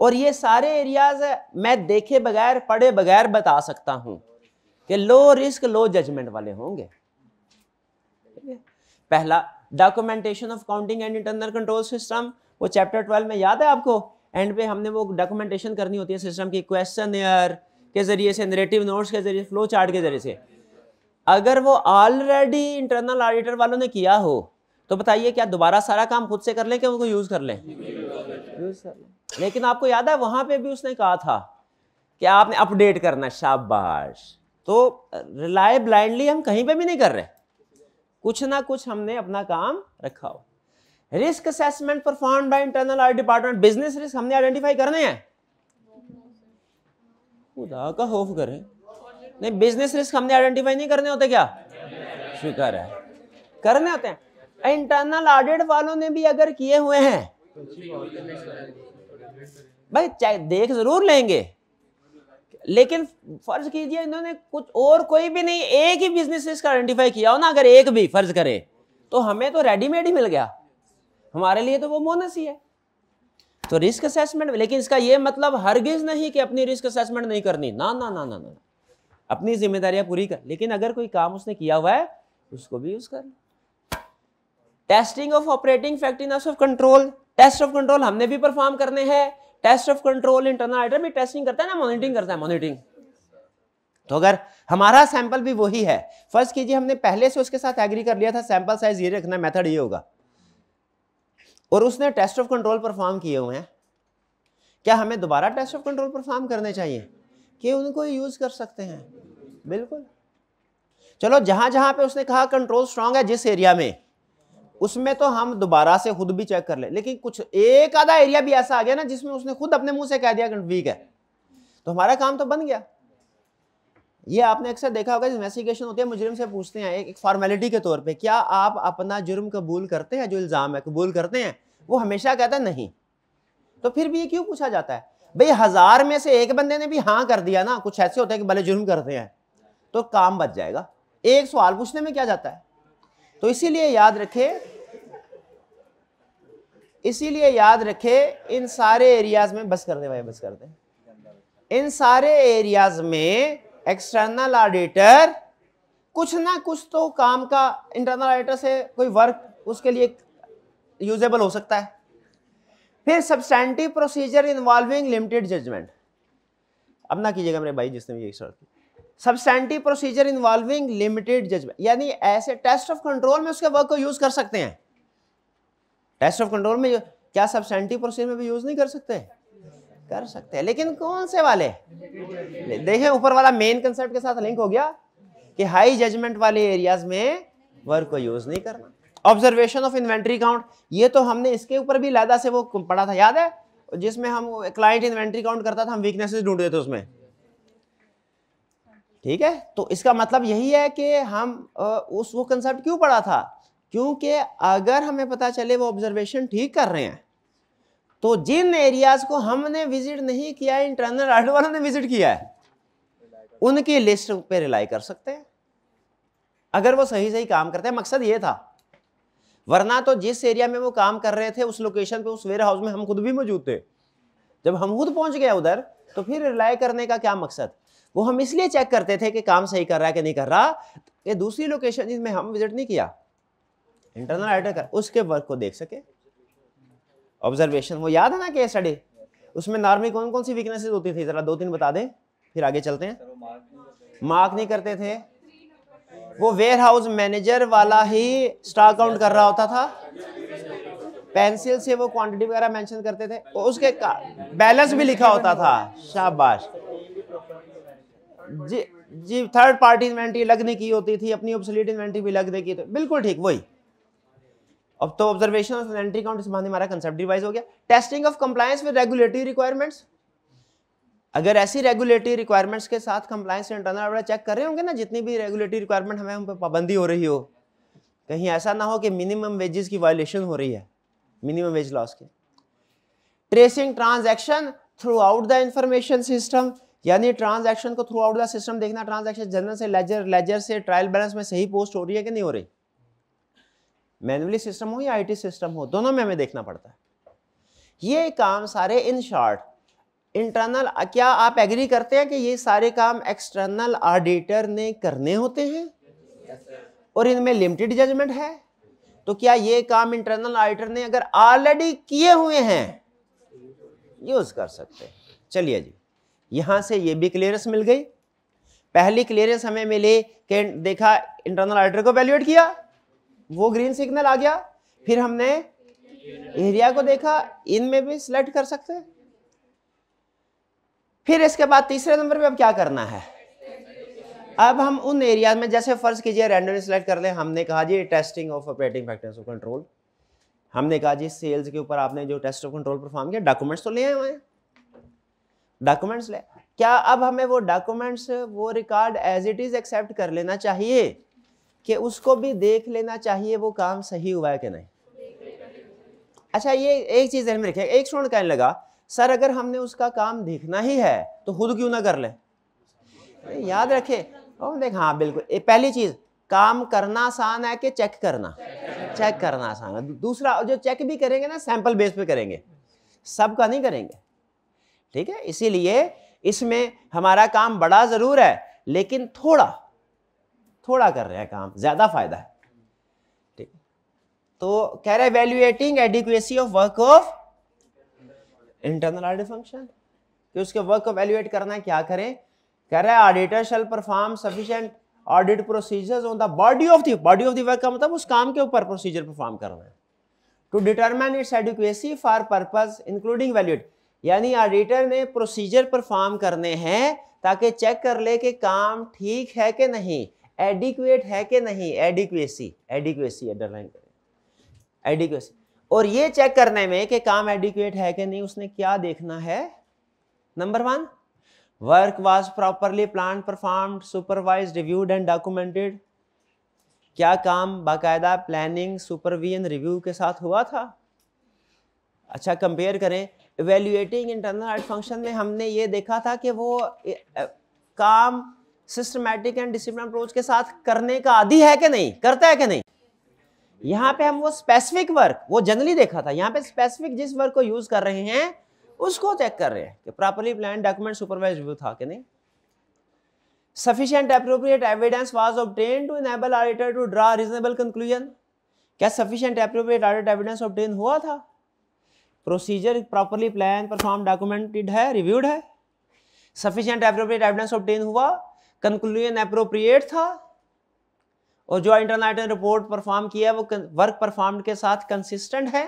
और ये सारे एरियाज मैं देखे बगैर पढ़े बगैर बता सकता हूं कि लो रिस्क लो जजमेंट वाले होंगे पहला documentation of accounting and internal control system वो चैप्टर ट्वेल्व में याद है आपको एंड पे हमने वो डॉक्यूमेंटेशन करनी होती है सिस्टम की क्वेश्चन एयर के जरिए से नेरेटिव नोट्स के जरिए फ्लो चार्ट के जरिए से अगर वो ऑलरेडी इंटरनल ऑडिटर वालों ने किया हो तो बताइए क्या दोबारा सारा काम खुद से कर लें कि उनको यूज़ कर लें यूज़ कर लें लेकिन आपको याद है वहां पे भी उसने कहा था कि आपने अपडेट करना शाबाश तो रिलाय ब्लाइंडली हम कहीं पे भी नहीं कर रहे कुछ ना कुछ हमने अपना काम रखा हो risk assessment perform by internal आर डिपार्टमेंट बिजनेस रिस्क हमने आइडेंटिफाई करने हैं खुदा का होफ करें नहीं बिजनेस रिस्क हमने आइडेंटिफाई नहीं करने होते क्या शिकार है करने होते हैं इंटरनल ऑडिट वालों ने भी अगर किए हुए हैं भाई देख जरूर लेंगे लेकिन फर्ज कीजिए इन्होंने कुछ और कोई भी नहीं एक ही बिजनेस का आइडेंटिफाई किया हो ना अगर एक भी फर्ज करे तो हमें तो रेडीमेड ही मिल गया हमारे लिए तो वो बोनस ही है तो रिस्क असेसमेंट लेकिन इसका ये मतलब हरगिज नहीं कि अपनी रिस्क असेसमेंट नहीं करनी ना ना ना ना ना अपनी जिम्मेदारियां पूरी कर लेकिन अगर कोई काम उसने किया हुआ है उसको भी यूज कर testing of operating effectiveness of control test of control हमने भी परफॉर्म करने हैं test of control internal auditor भी टेस्टिंग करता है ना मॉनिटरिंग करता है मॉनिटरिंग तो अगर हमारा सैंपल भी वही है फर्स्ट कीजिए हमने पहले से उसके साथ एग्री कर लिया था सैंपल साइज ये रखना मेथड ये होगा और उसने टेस्ट ऑफ कंट्रोल परफॉर्म किए हुए हैं क्या हमें दोबारा टेस्ट ऑफ कंट्रोल परफॉर्म करने चाहिए कि उनको यूज कर सकते हैं बिल्कुल चलो जहां जहां पे उसने कहा कंट्रोल स्ट्रांग है जिस एरिया में उसमें तो हम दोबारा से खुद भी चेक कर ले लेकिन कुछ एक आधा एरिया भी ऐसा आ गया ना जिसमें उसने खुद अपने मुंह से कह दिया वीक है तो हमारा काम तो बन गया ये आपने अक्सर देखा होगा इन्वेस्टिगेशन होती है मुजरिम से पूछते हैं एक, फॉर्मेलिटी के तौर पे क्या आप अपना जुर्म कबूल करते हैं जो इल्ज़ाम है कबूल करते हैं वो हमेशा कहता है नहीं तो फिर भी ये क्यों पूछा जाता है भाई हज़ार में से एक बंदे ने भी हाँ कर दिया ना कुछ ऐसे होते हैं कि भले जुर्म करते हैं तो काम बच जाएगा एक सवाल पूछने में क्या जाता है तो इसीलिए याद रखें इसीलिए याद रखें इन सारे एरियाज में बस कर दे भाई बस कर दे इन सारे एरियाज में एक्सटर्नल ऑडिटर कुछ ना कुछ तो काम का इंटरनल ऑडिटर से कोई वर्क उसके लिए यूजेबल हो सकता है फिर substantive procedure involving limited judgement अब ना कीजिएगा मेरे भाई जिसने भी एक शर्त substantive procedure involving limited judgement यानी ऐसे टेस्ट ऑफ कंट्रोल में उसके वर्क को यूज कर सकते हैं टेस्ट ऑफ कंट्रोल में क्या सबस्टैंटिव प्रोसीजर में भी यूज नहीं कर सकते कर सकते हैं लेकिन कौन से वाले देखें ऊपर वाला मेन कंसेप्ट के साथ लिंक हो गया कि हाई जजमेंट वाले एरियाज में वर्क को यूज नहीं करना ऑब्जर्वेशन ऑफ इन्वेंट्री काउंट ये तो हमने इसके ऊपर भी लादा से वो पढ़ा था याद है जिसमें हम क्लाइंट इन्वेंट्री काउंट करता था हम वीकनेसेस ढूंढते थे उसमें ठीक है तो इसका मतलब यही है कि हम उस वो कंसेप्ट क्यों पढ़ा था क्योंकि अगर हमें पता चले वो ऑब्जर्वेशन ठीक कर रहे हैं तो जिन एरियाज को हमने विजिट नहीं किया है इंटरनल आर्ट वालों ने विजिट किया है उनकी लिस्ट पे रिलाई कर सकते हैं अगर वो सही सही काम करते हैं मकसद ये था वरना तो जिस एरिया में वो काम कर रहे थे उस लोकेशन पे उस वेयर हाउस में हम खुद भी मौजूद थे जब हम खुद पहुंच गए उधर तो फिर रिलाई करने का क्या मकसद वो हम इसलिए चेक करते थे कि काम सही कर रहा है कि नहीं कर रहा ये दूसरी लोकेशन जिसमें हम विजिट नहीं किया इंटरनल ऑडिटर कर उसके वर्क को देख सके ऑब्जर्वेशन वो याद है ना कि स्टडी उसमें नॉर्मली कौन कौन सी वीकनेसेस होती थी जरा दो तीन बता दें फिर आगे चलते हैं मार्क नहीं करते थे वो वेयर हाउस मैनेजर वाला ही स्टॉक काउंट कर रहा होता था पेंसिल से वो क्वांटिटी वगैरह मेंशन करते थे उसके बैलेंस भी लिखा होता था शाबाश जी जी थर्ड पार्टी इन्वेंट्री लगने की होती थी अपनी ऑब्सोलीट इन्वेंट्री भी लगने की तो बिल्कुल ठीक वही अब तो ऑब्जर्वेशन ऑफ इन्वेंट्री काउंट संबंधी हमारा कंसेप्ट रिवाइज हो गया testing of compliance with regulatory requirements अगर ऐसी रेगुलेटरी रिक्वायरमेंट्स के साथ कंप्लायंस इंटरनल ऑर्डर चेक कर रहे होंगे ना जितनी भी रेगुलेटरी रिक्वायरमेंट हमें उन पर पाबंदी हो रही हो कहीं ऐसा ना हो कि मिनिमम वेजेस की वायलेशन हो रही है मिनिमम वेज लॉस के tracing transaction throughout the information system यानी ट्रांजैक्शन को थ्रू आउट द सिस्टम देखना ट्रांजैक्शन जनरल से लेजर लेजर से ट्रायल बैलेंस में सही पोस्ट हो रही है कि नहीं हो रही मैनुअली सिस्टम हो या आईटी सिस्टम हो दोनों में हमें देखना पड़ता है ये काम सारे इन शॉर्ट इंटरनल क्या आप एग्री करते हैं कि ये सारे काम एक्सटर्नल ऑडिटर ने करने होते हैं और इनमें लिमिटेड जजमेंट है तो क्या ये काम इंटरनल ऑडिटर ने अगर ऑलरेडी किए हुए हैं यूज कर सकते हैं चलिए जी यहाँ से ये भी क्लियरेंस मिल गई पहली क्लियरेंस हमें मिली कि देखा इंटरनल आर्टर को वैल्यूएट किया वो ग्रीन सिग्नल आ गया फिर हमने एरिया को देखा इनमें भी सिलेक्ट कर सकते फिर इसके बाद तीसरे नंबर पे अब क्या करना है अब हम उन एरिया में जैसे फर्ज कीजिए रैंडम सिलेक्ट कर ले हमने कहा जी testing of operating effectiveness of control हमने कहा जी सेल्स के ऊपर आपने जो टेस्ट ऑफ कंट्रोल परफॉर्म किया डॉक्यूमेंट्स तो ले आए हुए हैं डॉक्यूमेंट्स ले क्या अब हमें वो डॉक्यूमेंट्स वो record as it is accept कर लेना चाहिए कि उसको भी देख लेना चाहिए वो काम सही हुआ है कि नहीं अच्छा ये एक चीज़ में रखे एक स्टूडेंट कहने लगा सर अगर हमने उसका काम देखना ही है तो खुद क्यों ना कर ले याद रखे और देख हाँ बिल्कुल ए, पहली चीज़ काम करना आसान है कि चेक करना चेक करना आसान है दूसरा जो चेक भी करेंगे ना सैंपल बेस पे करेंगे सबका नहीं करेंगे ठीक है इसीलिए इसमें हमारा काम बड़ा ज़रूर है लेकिन थोड़ा थोड़ा कर रहे हैं काम ज़्यादा फायदा है ठीक तो कह रहे evaluating adequacy of work of internal audit function कि उसके वर्क को वैल्यूएट करना है क्या करें कह रहे हैं auditor shall perform sufficient audit procedures on the body of the body of the work का मतलब उस काम के ऊपर प्रोसीजर परफॉर्म करना है to determine its adequacy for purpose including evaluate यानी ऑडिटर ने प्रोसीजर परफॉर्म करने हैं ताकि चेक कर ले कि काम ठीक है कि नहीं एडिक्वेट है कि नहीं एडिक्वेसी एडिक्वेसी अंडरलाइन एडिक्वेसी और ये चेक करने में कि काम एडिक्वेट है कि नहीं उसने क्या देखना है number one work was properly plan perform supervise reviewed and documented क्या काम बाकायदा प्लानिंग सुपरविजन रिव्यू के साथ हुआ था अच्छा कंपेयर करें एवेल्यूएटिंग इंटरनल आर्ट फंक्शन में हमने ये देखा था कि वो काम सिस्टमेटिक एंड डिसिप्लिन अप्रोच के साथ करने का आदि है कि नहीं करता है कि नहीं यहाँ पे हम वो स्पेसिफिक वर्क वो जनरली देखा था यहाँ पे स्पेसिफिक जिस वर्क को यूज कर रहे हैं उसको चेक कर रहे हैं कि properly plan document supervise view था कि नहीं sufficient appropriate evidence was obtained to enable auditor to draw reasonable conclusion क्या sufficient appropriate audit evidence obtain हुआ था procedure properly plan perform documented है रिव्यूड है सफिशियंट एप्रोप्रिएट एविडेंस ऑब्टेन हुआ conclusion appropriate था और जो इंटरनेशनल रिपोर्ट परफॉर्म किया वो वर्क परफॉर्म के साथ कंसिस्टेंट है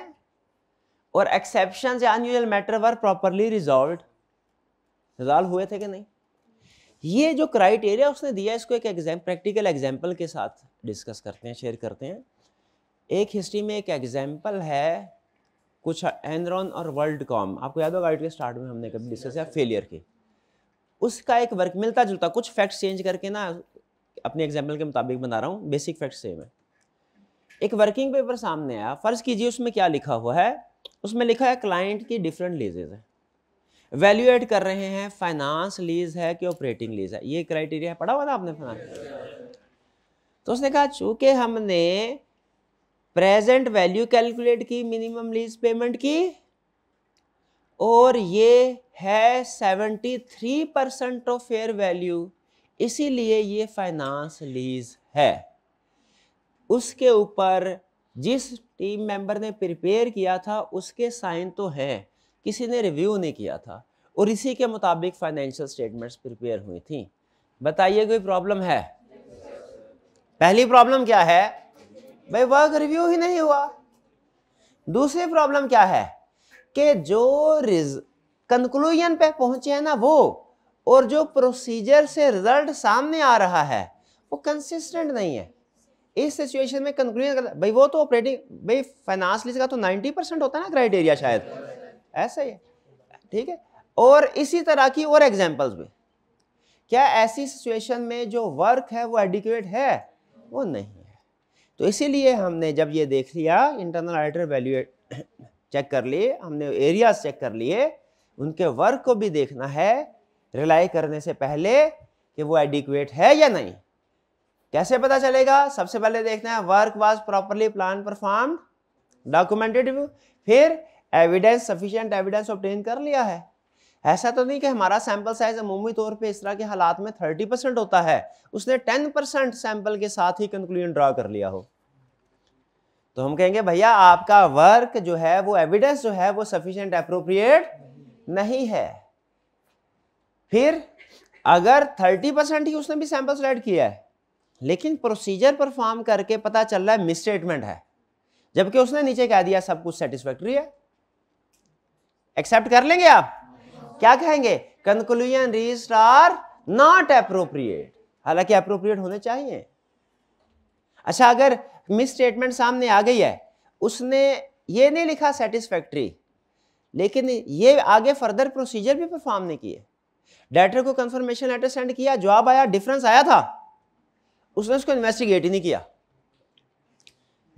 और एक्सेप्शन या unusual matter were properly resolve resolve हुए थे कि नहीं ये जो क्राइटेरिया उसने दिया इसको एक एग्जाम प्रैक्टिकल एग्जाम्पल के साथ डिस्कस करते हैं शेयर करते हैं एक हिस्ट्री में एक एग्जाम्पल है कुछ एनरॉन और वर्ल्ड कॉम आपको याद होगा के स्टार्ट में हमने कभी डिस्कस किया फेलियर की उसका एक वर्क मिलता जुलता कुछ फैक्ट्स चेंज करके ना अपने एग्जाम्पल के मुताबिक बना रहा हूँ बेसिक फैक्ट सेम है एक वर्किंग पेपर सामने आया फ़र्ज़ कीजिए उसमें क्या लिखा हुआ है उसमें लिखा है क्लाइंट की डिफरेंट लीजेज है वैल्यूएट कर रहे हैं फाइनेंस लीज है कि ऑपरेटिंग लीज है ये क्राइटेरिया है पढ़ा हुआ था आपने फाइनेंस हाँ। तो उसने कहा चूंकि हमने प्रेजेंट वैल्यू कैलकुलेट की मिनिमम लीज पेमेंट की और ये है seventy three percent of fair value इसीलिए ये फाइनेंस लीज है उसके ऊपर जिस टीम मेंबर ने प्रिपेयर किया था उसके साइन तो हैं किसी ने रिव्यू नहीं किया था और इसी के मुताबिक फाइनेंशियल स्टेटमेंट्स प्रिपेयर हुई थी बताइए कोई प्रॉब्लम है पहली प्रॉब्लम क्या है भाई वर्क रिव्यू ही नहीं हुआ दूसरी प्रॉब्लम क्या है कि जो रिज कंक्लूजन पे पहुंचे हैं ना वो और जो प्रोसीजर से रिजल्ट सामने आ रहा है वो कंसिस्टेंट नहीं है इस सिचुएशन में कंक्लूजन भाई वो तो ऑपरेटिंग भाई फाइनेंस लीज का तो 90 परसेंट होता है ना क्राइटेरिया शायद ऐसा ही है ठीक है और इसी तरह की और एग्जाम्पल्स भी क्या ऐसी सिचुएशन में जो वर्क है वो एडिक्यूट है वो नहीं तो इसीलिए हमने जब ये देख लिया इंटरनल ऑडिटर वैल्यू चेक कर लिए हमने एरियाज चेक कर लिए उनके वर्क को भी देखना है रिलाई करने से पहले कि वो एडिक्वेट है या नहीं कैसे पता चलेगा सबसे पहले देखना है work was properly plan perform documented फिर एविडेंस सफिशियंट एविडेंस ऑप्टेन कर लिया है ऐसा तो नहीं कि हमारा सैंपल साइज अमूमी तौर पे इस तरह के हालात में 30 परसेंट होता है उसने 10 परसेंट सैंपल के साथ ही कंक्लूजन ड्रा कर लिया हो तो हम कहेंगे भैया आपका वर्क जो है वो एविडेंस जो है वो सफिशियंट अप्रोप्रिएट नहीं है फिर अगर 30 परसेंट ही उसने भी सैंपल सेलेक्ट किया है लेकिन प्रोसीजर परफॉर्म करके पता चल रहा है मिसस्टेटमेंट है जबकि उसने नीचे कह दिया सब कुछ सेटिस्फैक्ट्री है एक्सेप्ट कर लेंगे आप क्या कहेंगे कंक्लूजन रीज आर नॉट अप्रोप्रिएट हालांकि अप्रोप्रिएट होने चाहिए अच्छा अगर मिस स्टेटमेंट सामने आ गई है उसने ये नहीं लिखा सेटिस्फैक्ट्री लेकिन ये आगे फर्दर प्रोसीजर भी परफॉर्म नहीं किए डायरेक्टर को कंफर्मेशन लेटर सेंड किया जवाब आया डिफरेंस आया था उसने उसको इन्वेस्टिगेट ही नहीं किया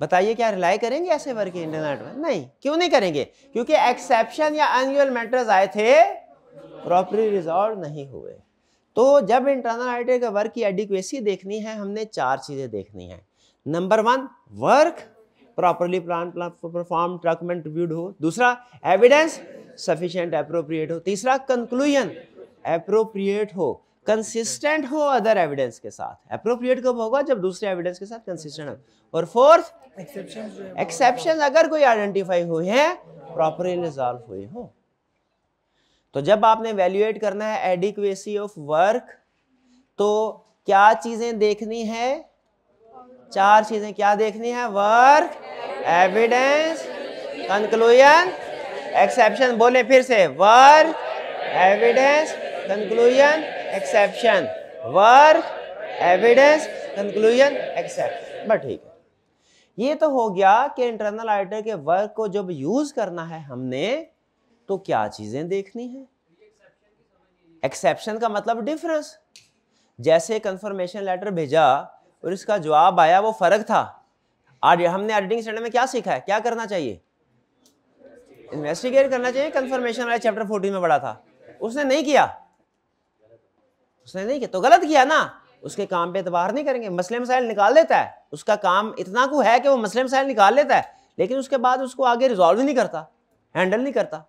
बताइए क्या रिलाई करेंगे ऐसे वर्क इंटरनेट में नहीं क्यों नहीं करेंगे क्योंकि एक्सेप्शन या एनुअल मैटर्स आए थे प्रॉपरली रिजॉल्व नहीं हुए तो जब इंटरनल ऑडिटर का वर्क की एडिक्वेसी देखनी है हमने चार चीज़ें देखनी है number one work properly plan perform document reviewed हो दूसरा एविडेंस सफिशेंट अप्रोप्रिएट हो तीसरा कंक्लूजन अप्रोप्रिएट हो कंसिस्टेंट हो अदर एविडेंस के साथ अप्रोप्रिएट कब होगा जब दूसरे एविडेंस के साथ कंसिस्टेंट हो और फोर्थ एक्सेप्शन अगर कोई आइडेंटिफाई हुए हैं प्रॉपरली रिजॉल्व हुए हो तो जब आपने वैल्यूएट करना है एडिक्वेसी ऑफ वर्क तो क्या चीजें देखनी है चार चीजें क्या देखनी है वर्क एविडेंस कंक्लूजन एक्सेप्शन बोले फिर से work evidence conclusion exception work evidence conclusion exception but ठीक है ये तो हो गया कि इंटरनल आइटर के वर्क को जब यूज करना है हमने तो क्या चीज़ें देखनी है एक्सेप्शन का मतलब डिफरेंस जैसे कंफर्मेशन लेटर भेजा और इसका जवाब आया वो फ़र्क था आज हमने एडिटिंग स्टैंडर्ड में क्या सीखा है क्या करना चाहिए इन्वेस्टिगेट करना चाहिए कंफर्मेशन वाला चैप्टर फोर्टीन में पढ़ा था उसने नहीं किया उसने नहीं किया तो गलत किया ना उसके काम पे एतबार नहीं करेंगे मसले मसाइल निकाल देता है उसका काम इतना को है कि वो मसले मसाइल निकाल लेता है लेकिन उसके बाद उसको आगे रिजॉल्व ही नहीं करता हैंडल नहीं करता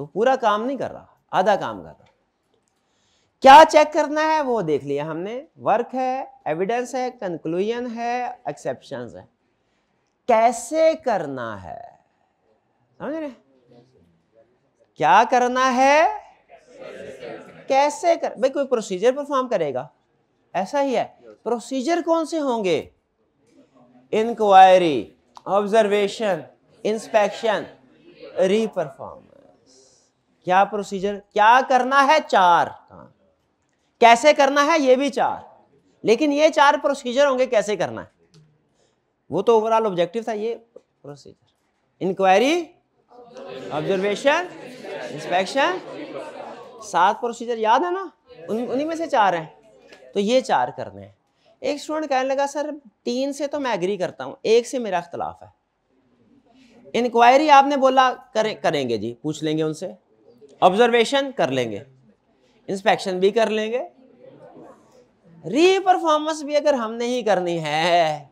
तो पूरा काम नहीं कर रहा आधा काम कर रहा क्या चेक करना है वो देख लिया हमने वर्क है एविडेंस है कंक्लूजन है एक्सेप्शन है कैसे करना है समझ रहे क्या करना है कैसे कर भाई कोई प्रोसीजर परफॉर्म करेगा ऐसा ही है प्रोसीजर कौन से होंगे इंक्वायरी ऑब्जर्वेशन इंस्पेक्शन रीपरफॉर्म क्या प्रोसीजर क्या करना है चार कैसे करना है ये भी चार लेकिन ये चार प्रोसीजर होंगे कैसे करना है वो तो ओवरऑल ऑब्जेक्टिव था ये प्रोसीजर इंक्वायरी ऑब्जर्वेशन इंस्पेक्शन सात प्रोसीजर याद है ना उन उन्हीं में से चार हैं तो ये चार करने हैं एक स्टूडेंट कहने लगा सर तीन से तो मैं एग्री करता हूँ एक से मेरा अख्तलाफ है इंक्वायरी आपने बोला करें करेंगे जी पूछ लेंगे उनसे ऑब्जर्वेशन कर लेंगे इंस्पेक्शन भी कर लेंगे रीपरफॉर्मेंस भी अगर हमने ही करनी है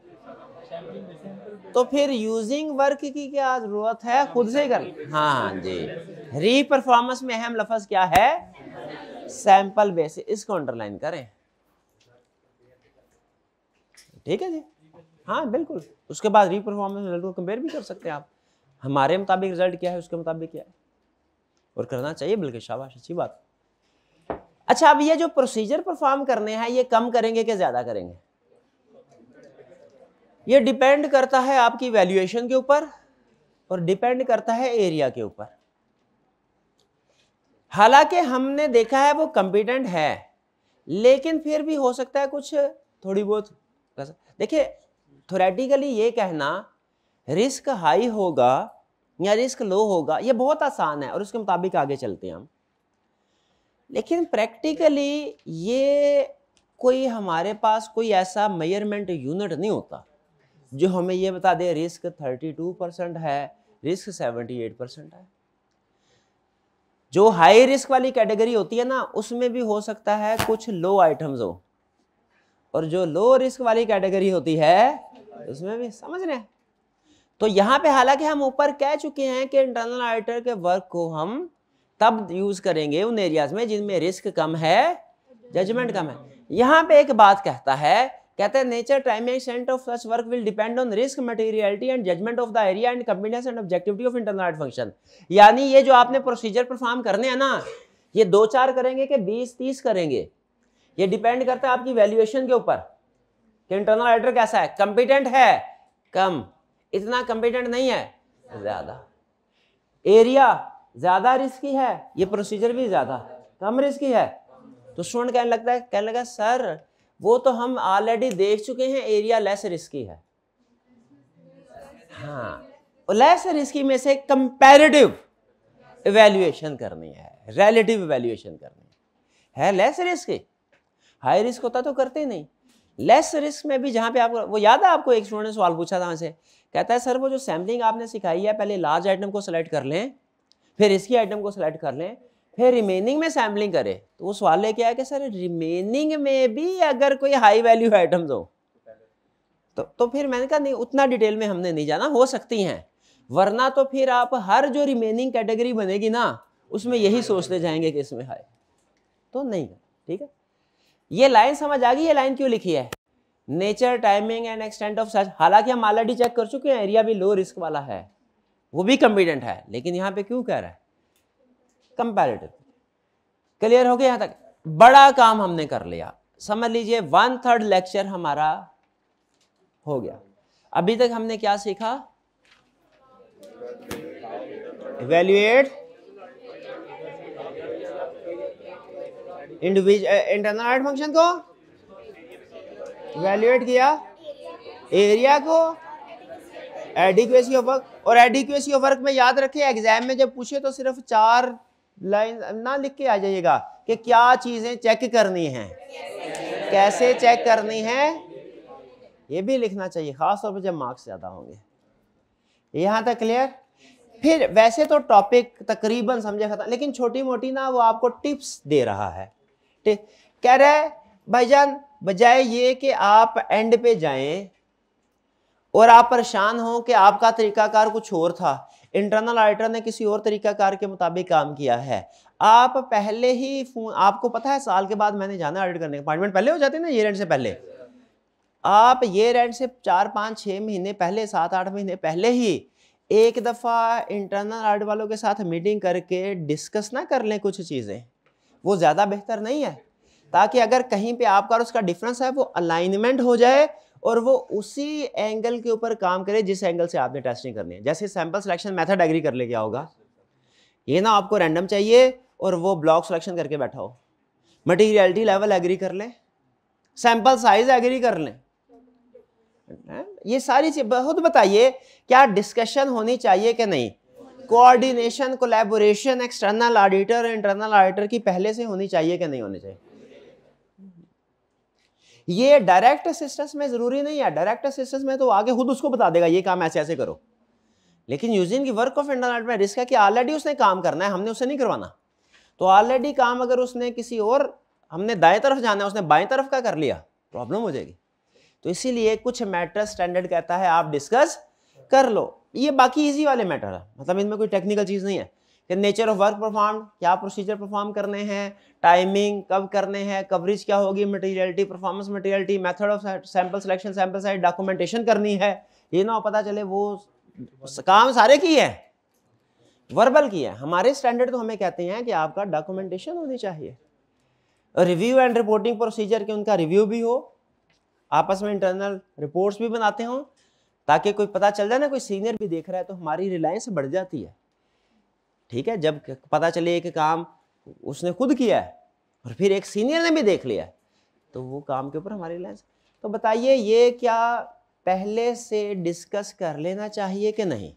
तो फिर यूजिंग वर्क की क्या जरूरत है खुद से कर हाँ हाँ जी री परफॉर्मेंस में अहम लफज क्या है सैंपल बेसिस इसको अंडरलाइन करें ठीक है जी हाँ बिल्कुल उसके बाद री परफॉर्मेंस रिजल्ट को कंपेयर भी कर सकते हैं आप हमारे मुताबिक रिजल्ट क्या है उसके मुताबिक क्या है और करना चाहिए बल्कि शाबाश अच्छी बात अच्छा अब ये जो प्रोसीजर परफॉर्म करने हैं ये कम करेंगे कि ज़्यादा करेंगे ये डिपेंड करता है आपकी वैल्यूएशन के ऊपर और डिपेंड करता है एरिया के ऊपर हालांकि हमने देखा है वो कंपिटेंट है लेकिन फिर भी हो सकता है कुछ थोड़ी बहुत देखिए थोरेटिकली ये कहना रिस्क हाई होगा या रिस्क लो होगा ये बहुत आसान है और उसके मुताबिक आगे चलते हैं हम लेकिन प्रैक्टिकली ये कोई हमारे पास कोई ऐसा मेयरमेंट यूनिट नहीं होता जो हमें ये बता दे रिस्क 32 परसेंट है रिस्क 78 परसेंट है जो हाई रिस्क वाली कैटेगरी होती है ना उसमें भी हो सकता है कुछ लो आइटम्स हो और जो लो रिस्क वाली कैटेगरी होती है उसमें भी समझ रहे हैं तो यहाँ पे हालांकि हम ऊपर कह चुके हैं कि इंटरनल ऑडिटर के वर्क को हम तब यूज़ करेंगे उन एरियाज में जिनमें रिस्क कम है जजमेंट कम है यहाँ पे एक बात कहता है कहते हैं nature timing extent of such work will depend on risk materiality and judgement of the area and competence and objectivity of internal audit function यानी ये जो आपने प्रोसीजर परफॉर्म करने हैं ना ये दो चार करेंगे कि बीस तीस करेंगे ये डिपेंड करता है आपकी वैल्यूएशन के ऊपर कि इंटरनल ऑडिटर कैसा है कॉम्पिटेंट है कम इतना कंपिटेंट नहीं है ज़्यादा एरिया ज़्यादा रिस्की है ये प्रोसीजर भी ज़्यादा कम रिस्की है तो स्टूडेंट कहने लगता है कहने लगा सर वो तो हम ऑलरेडी देख चुके हैं एरिया लेस रिस्की है हाँ लेस रिस्की में से कंपेरेटिव इवेल्युएशन करनी है रेलेटिव इवेल्युएशन करनी है है लेस रिस्की हाई रिस्क होता तो करते ही नहीं लेस रिस्क में भी जहां पे आपको वो याद है आपको एक स्टूडेंट ने सवाल पूछा था वहां से कहता है सर वो जो सैम्पलिंग आपने सिखाई है पहले लार्ज आइटम को सेलेक्ट कर लें फिर इसकी आइटम को सेलेक्ट कर लें फिर रिमेनिंग में सैम्पलिंग करें तो वो सवाल लेके आया कि सर रिमेनिंग में भी अगर कोई हाई वैल्यू आइटम हो तो तो फिर मैंने कहा नहीं उतना डिटेल में हमने नहीं जाना हो सकती हैं वरना तो फिर आप हर जो रिमेनिंग कैटेगरी बनेगी ना उसमें यही सोचते जाएंगे कि इसमें हाई तो नहीं ठीक है ये लाइन समझ आ गई ये लाइन क्यों लिखी है nature timing and extent of सर्च हालांकि हम ऑलरेडी चेक कर चुके हैं एरिया भी लो रिस्क वाला है वो भी कम्पिटेंट है लेकिन यहाँ पे क्यों कह रहा है कंपेरेटिव क्लियर हो गया यहाँ तक बड़ा काम हमने कर लिया समझ लीजिए वन थर्ड लेक्चर हमारा हो गया अभी तक हमने क्या सीखा इवेल्युएट इंडिविजुअल इंटरनल फंक्शन को वैल्यूएट किया एरिया को एडिक्वेसी ऑफ वर्क और एडिक्वेसी ऑफ वर्क में याद रखें एग्जाम में जब पूछे तो सिर्फ चार लाइन ना लिख के आ जाइएगा कि क्या चीज़ें चेक करनी हैं कैसे चेक करनी है ये भी लिखना चाहिए खासतौर पर जब मार्क्स ज़्यादा होंगे यहां तक क्लियर फिर वैसे तो टॉपिक तकरीबन समझे खत्म लेकिन छोटी मोटी ना वो आपको टिप्स दे रहा है कह रहे भाईजान बजाय ये कि आप एंड पे जाएं और आप परेशान हो कि आपका तरीकाकार कुछ और था इंटरनल ऑडिटर ने किसी और तरीकाकार के मुताबिक काम किया है आप पहले ही फोन आपको पता है साल के बाद मैंने जाना ऑडिट करने अपॉइंटमेंट पहले हो जाते ना ये रेंट से पहले आप ये रेंट से चार पाँच छः महीने पहले सात आठ महीने पहले ही एक दफ़ा इंटरनल ऑडिट वालों के साथ मीटिंग करके डिस्कस ना कर लें कुछ चीज़ें वो ज़्यादा बेहतर नहीं है ताकि अगर कहीं पे आपका और उसका डिफरेंस है वो अलाइनमेंट हो जाए और वो उसी एंगल के ऊपर काम करे जिस एंगल से आपने टेस्टिंग करनी है जैसे सैम्पल सिलेक्शन मेथड एग्री कर ले क्या होगा ये ना आपको रैंडम चाहिए और वो ब्लॉक सिलेक्शन करके बैठा हो मटीरियलिटी लेवल एग्री कर लें सैंपल साइज एग्री कर लें ये सारी चीज बहुत बताइए क्या डिस्कशन होनी चाहिए कि नहीं coordination collaboration external auditor internal auditor की पहले से होनी चाहिए कि नहीं होनी चाहिए ये डायरेक्ट असिस्टेंस में ज़रूरी नहीं है डायरेक्ट असिस्टेंस में तो आगे खुद उसको बता देगा ये काम ऐसे ऐसे करो लेकिन यूजिन की वर्क ऑफ इंटरनेट में रिस्क है कि ऑलरेडी उसने काम करना है हमने उसे नहीं करवाना तो ऑलरेडी काम अगर उसने किसी और हमने दाएं तरफ जाना है उसने बाएं तरफ का कर लिया प्रॉब्लम हो जाएगी तो इसीलिए कुछ मैटर स्टैंडर्ड कहता है आप डिस्कस कर लो ये बाकी इजी वाले मैटर है मतलब इनमें कोई टेक्निकल चीज़ नहीं है नेचर ऑफ वर्क परफॉर्म क्या प्रोसीजर परफॉर्म करने हैं टाइमिंग कब करने हैं कवरेज क्या होगी materiality performance materiality method of sample selection sample size documentation करनी है ये ना पता चले वो काम सारे की है वर्बल की है हमारे स्टैंडर्ड तो हमें कहते हैं कि आपका डॉक्यूमेंटेशन होनी चाहिए रिव्यू एंड रिपोर्टिंग प्रोसीजर के उनका रिव्यू भी हो आपस में इंटरनल रिपोर्ट्स भी बनाते हों ताकि कोई पता चल जाए ना कोई सीनियर भी देख रहा है तो हमारी रिलायंस बढ़ जाती है ठीक है जब पता चले कि काम उसने खुद किया है और फिर एक सीनियर ने भी देख लिया है तो वो काम के ऊपर हमारी लाइन तो बताइए ये क्या पहले से डिस्कस कर लेना चाहिए कि नहीं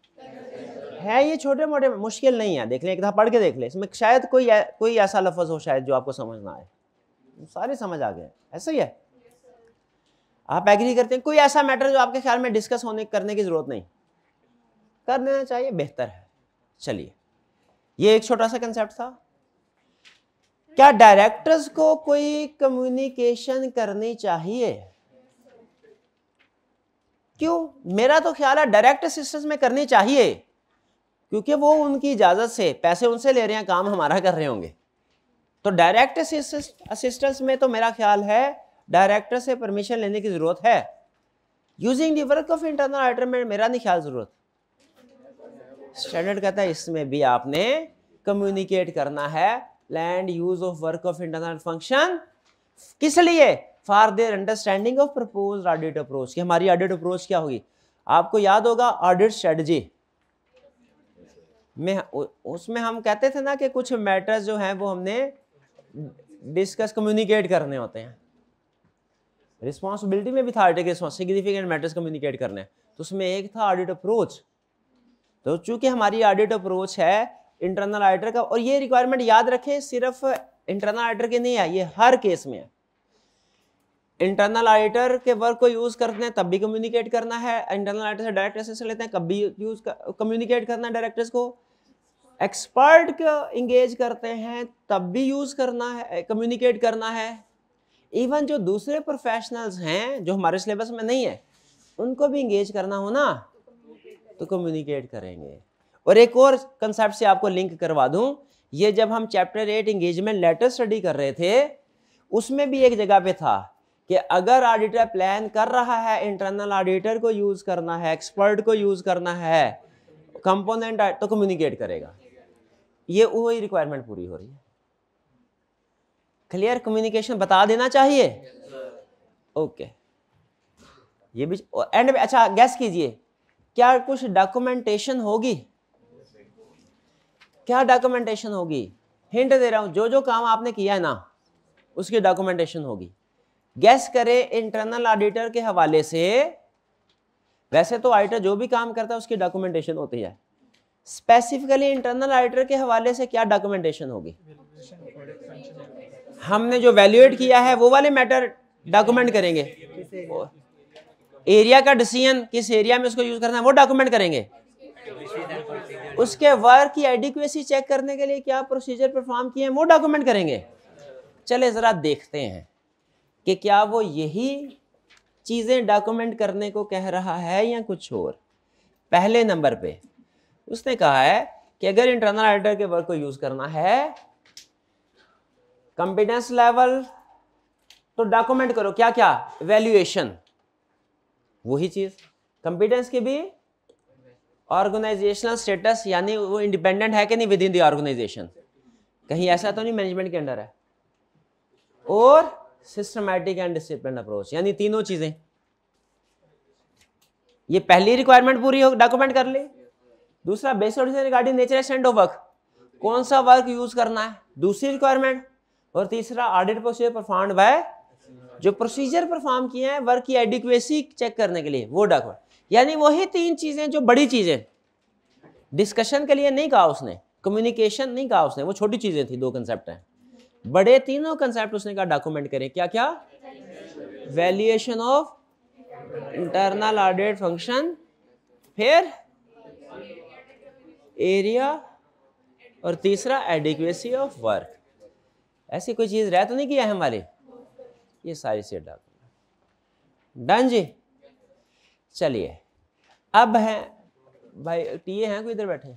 है ये छोटे मोटे मुश्किल नहीं है देख लें एक दफ़ा पढ़ के देख लें इसमें शायद कोई कोई ऐसा लफज हो शायद जो आपको समझ ना आए सारे समझ आ गए ऐसा ही है आप एग्री करते हैं कोई ऐसा मैटर जो आपके ख्याल में डिस्कस होने करने की ज़रूरत नहीं कर देना चाहिए बेहतर है चलिए ये एक छोटा सा कंसेप्ट था क्या डायरेक्टर्स को कोई कम्युनिकेशन करनी चाहिए क्यों मेरा तो ख्याल है डायरेक्ट असिस्टेंस में करनी चाहिए क्योंकि वो उनकी इजाज़त से पैसे उनसे ले रहे हैं काम हमारा कर रहे होंगे तो डायरेक्ट असिस्टेंस में तो मेरा ख्याल है डायरेक्टर से परमिशन लेने की ज़रूरत है using the work of internal auditor में मेरा नहीं ख्याल ज़रूरत स्टैंडर्ड कहता है इसमें भी आपने कम्युनिकेट करना है and use of work of internal function किस लिए for their understanding of propose audit approach हमारी ऑडिट अप्रोच क्या होगी आपको याद होगा ऑडिट स्ट्रेटजी में उसमें हम कहते थे ना कि कुछ मैटर्स जो हैं वो हमने डिस्कस कम्युनिकेट करने होते हैं रिस्पॉन्सिबिलिटी में भी था सिग्निफिकेंट मैटर्स कम्युनिकेट करने तो उसमें एक था ऑडिट अप्रोच तो चूंकि हमारी ऑडिट अप्रोच है इंटरनल ऑडिटर का और ये रिक्वायरमेंट याद रखें सिर्फ इंटरनल ऑडिटर के नहीं है ये हर केस में है इंटरनल ऑडिटर के वर्क को यूज करते हैं तब भी कम्युनिकेट करना है इंटरनल ऑडिटर से डायरेक्ट असिस्टेंट लेते हैं कब भी यूज कम्युनिकेट करना है डायरेक्टर्स को एक्सपर्ट को इंगेज करते हैं तब भी यूज करना है कम्युनिकेट करना है इवन जो दूसरे प्रोफेशनल्स हैं जो हमारे सिलेबस में नहीं है उनको भी इंगेज करना हो ना तो कम्युनिकेट करेंगे और एक और कंसेप्ट से आपको लिंक करवा दूं ये जब हम chapter eight engagement letter study कर रहे थे उसमें भी एक जगह पे था कि अगर ऑडिटर प्लान कर रहा है इंटरनल ऑडिटर को यूज़ करना है एक्सपर्ट को यूज़ करना है कंपोनेंट तो कम्युनिकेट करेगा ये वही रिक्वायरमेंट पूरी हो रही है क्लियर कम्युनिकेशन बता देना चाहिए ओके yes, okay. ये भी एंड अच्छा गैस कीजिए क्या कुछ डॉक्यूमेंटेशन होगी क्या डॉक्यूमेंटेशन होगी हिंट दे रहा हूं जो जो काम आपने किया है ना उसकी डॉक्यूमेंटेशन होगी गैस करे इंटरनल ऑडिटर के हवाले से वैसे तो ऑडिटर जो भी काम करता है उसकी डॉक्यूमेंटेशन होती है स्पेसिफिकली इंटरनल ऑडिटर के हवाले से क्या डॉक्यूमेंटेशन होगी हमने जो वैल्यूएट किया है वो वाले मैटर डॉक्यूमेंट करेंगे एरिया का डिसीजन किस एरिया में उसको यूज करना है वो डॉक्यूमेंट करेंगे उसके वर्क की एडिक्वेसी चेक करने के लिए क्या प्रोसीजर परफॉर्म किए हैं वो डॉक्यूमेंट करेंगे चले ज़रा देखते हैं कि क्या वो यही चीज़ें डॉक्यूमेंट करने को कह रहा है या कुछ और पहले नंबर पे उसने कहा है कि अगर इंटरनल ऑडिटर के वर्क को यूज़ करना है कॉम्पिटेंस लेवल तो डॉक्यूमेंट करो क्या क्या वैल्यूएशन वही चीज़ कंपिटेंस की भी ऑर्गेनाइजेशनल स्टेटस यानी वो इंडिपेंडेंट है कि नहीं विद इन दी ऑर्गेनाइजेशन कहीं ऐसा तो नहीं मैनेजमेंट के अंडर है और सिस्टमैटिक एंड डिसिप्लिन अप्रोच यानी तीनों चीज़ें ये पहली रिक्वायरमेंट पूरी हो डॉक्यूमेंट कर ले दूसरा basic regarding nature extend of work कौन सा वर्क यूज करना है दूसरी रिक्वायरमेंट और तीसरा ऑडिट प्रोसीजर परफॉर्म्ड बाय जो प्रोसीजर परफॉर्म किए हैं वर्क की एडिक्वेसी चेक करने के लिए वो डॉक्यूमेंट यानी वही तीन चीज़ें जो बड़ी चीज़ें डिस्कशन के लिए नहीं कहा उसने कम्युनिकेशन नहीं कहा उसने वो छोटी चीज़ें थी दो कंसेप्ट हैं बड़े तीनों कंसेप्ट उसने कहा डॉक्यूमेंट करें क्या क्या valuation of internal audit function फिर एरिया और तीसरा एडिक्वेसी ऑफ वर्क ऐसी कोई चीज़ रह तो नहीं किया है हमारे ये सारी सीट डाल डन जी चलिए अब है भाई टीए हैं कोई इधर बैठे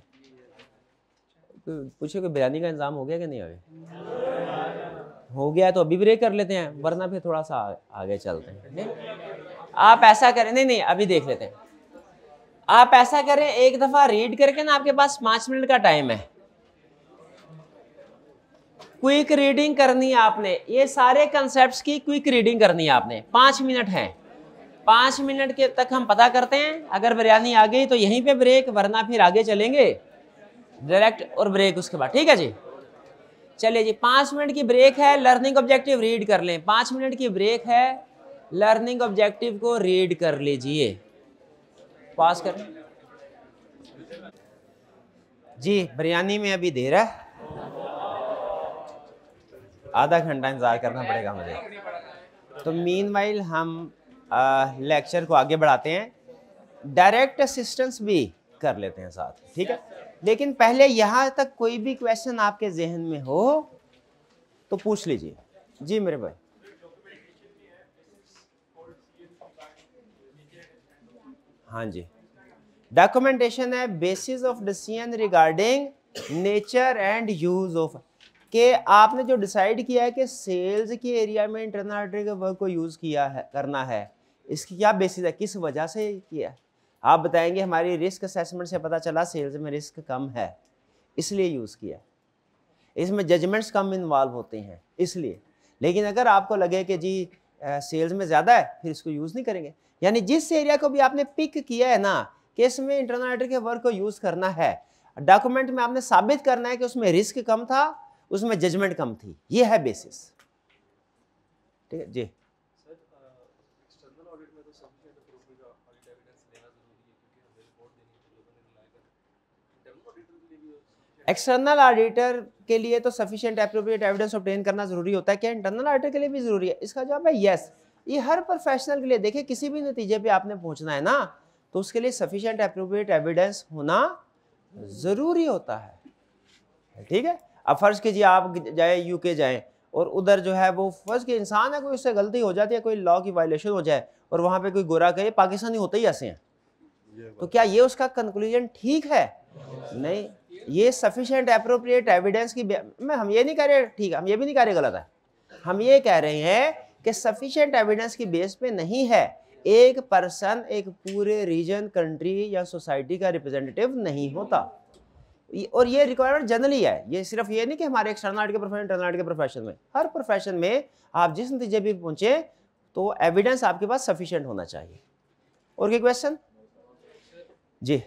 पूछे कोई बिरयानी का इंतजाम हो गया कि नहीं अभी हो गया तो अभी ब्रेक कर लेते हैं वरना फिर थोड़ा सा आगे चलते हैं नहीं आप ऐसा करें नहीं नहीं अभी देख लेते हैं आप ऐसा करें एक दफ़ा रीड करके ना आपके पास पांच मिनट का टाइम है क्विक रीडिंग करनी है आपने ये सारे कंसेप्ट की क्विक रीडिंग करनी है आपने पाँच मिनट है पाँच मिनट के तक हम पता करते हैं अगर बिरयानी आ गई तो यहीं पे ब्रेक वरना फिर आगे चलेंगे डायरेक्ट और ब्रेक उसके बाद ठीक है जी चलिए जी पाँच मिनट की ब्रेक है लर्निंग ऑब्जेक्टिव रीड कर लें पाँच मिनट की ब्रेक है लर्निंग ऑब्जेक्टिव को रीड कर लीजिए पास करें जी बिरयानी में अभी देर है आधा घंटा इंतज़ार करना पड़ेगा मुझे तो मीन हम लेक्चर को आगे बढ़ाते हैं डायरेक्ट असिस्टेंस भी कर लेते हैं साथ ठीक है लेकिन पहले यहाँ तक कोई भी क्वेश्चन आपके जहन में हो तो पूछ लीजिए जी मेरे भाई हाँ जी डॉक्यूमेंटेशन है basis of decision regarding nature and use of कि आपने जो डिसाइड किया है कि सेल्स के एरिया में इंटरनल आर्टरी के वर्क को यूज़ किया है करना है इसकी क्या बेसिस है किस वजह से किया है आप बताएंगे हमारी रिस्क असेसमेंट से पता चला सेल्स में रिस्क कम है इसलिए यूज़ किया इसमें जजमेंट्स कम इन्वॉल्व होते हैं इसलिए लेकिन अगर आपको लगे कि जी सेल्स में ज़्यादा है फिर इसको यूज़ नहीं करेंगे यानी जिस एरिया को भी आपने पिक किया है ना कि इसमें इंटरनल आर्टरी के वर्क को यूज़ करना है डॉक्यूमेंट में आपने साबित करना है कि उसमें रिस्क कम था उसमें जजमेंट कम थी ये है बेसिस ठीक है जी एक्सटर्नल uh, तो ऑडिटर तो के लिए तो सफिशियंट अप्रोप्रिएट एविडेंस ऑप्टेन करना जरूरी होता है क्या इंटरनल ऑडिटर के लिए भी जरूरी है इसका जवाब है यस ये हर प्रोफेशनल के लिए देखिए किसी भी नतीजे पे आपने पहुंचना है ना तो उसके लिए सफिशियंट अप्रोप्रिएट एविडेंस होना जरूरी होता है ठीक है अब फ़र्ज़ कीजिए आप जाए यूके जाएँ और उधर जो है वो फ़र्ज़ के इंसान है कोई उससे गलती हो जाती है कोई लॉ की वायलेशन हो जाए और वहाँ पे कोई गोरा कहे पाकिस्तानी होते ही ऐसे हैं तो क्या ये उसका कंक्लूजन ठीक है नहीं ये सफिशेंट अप्रोप्रिएट एविडेंस की मैं हम ये नहीं कह रहे ठीक है हम ये भी नहीं कह रहे गलत है हम ये कह रहे हैं कि सफिशेंट एविडेंस की बेस पे नहीं है एक पर्सन एक पूरे रीजन कंट्री या सोसाइटी का रिप्रेजेंटेटिव नहीं होता और ये रिक्वायरमेंट जनरली है ये सिर्फ ये नहीं कि हमारे एक्सटर्नल आर्ट के प्रोफेशन इंटरनल आर्ट के प्रोफेशन में हर प्रोफेशन में आप जिस नतीजे भी पहुंचे तो एविडेंस आपके पास सफिशियंट होना चाहिए और क्या क्वेश्चन जी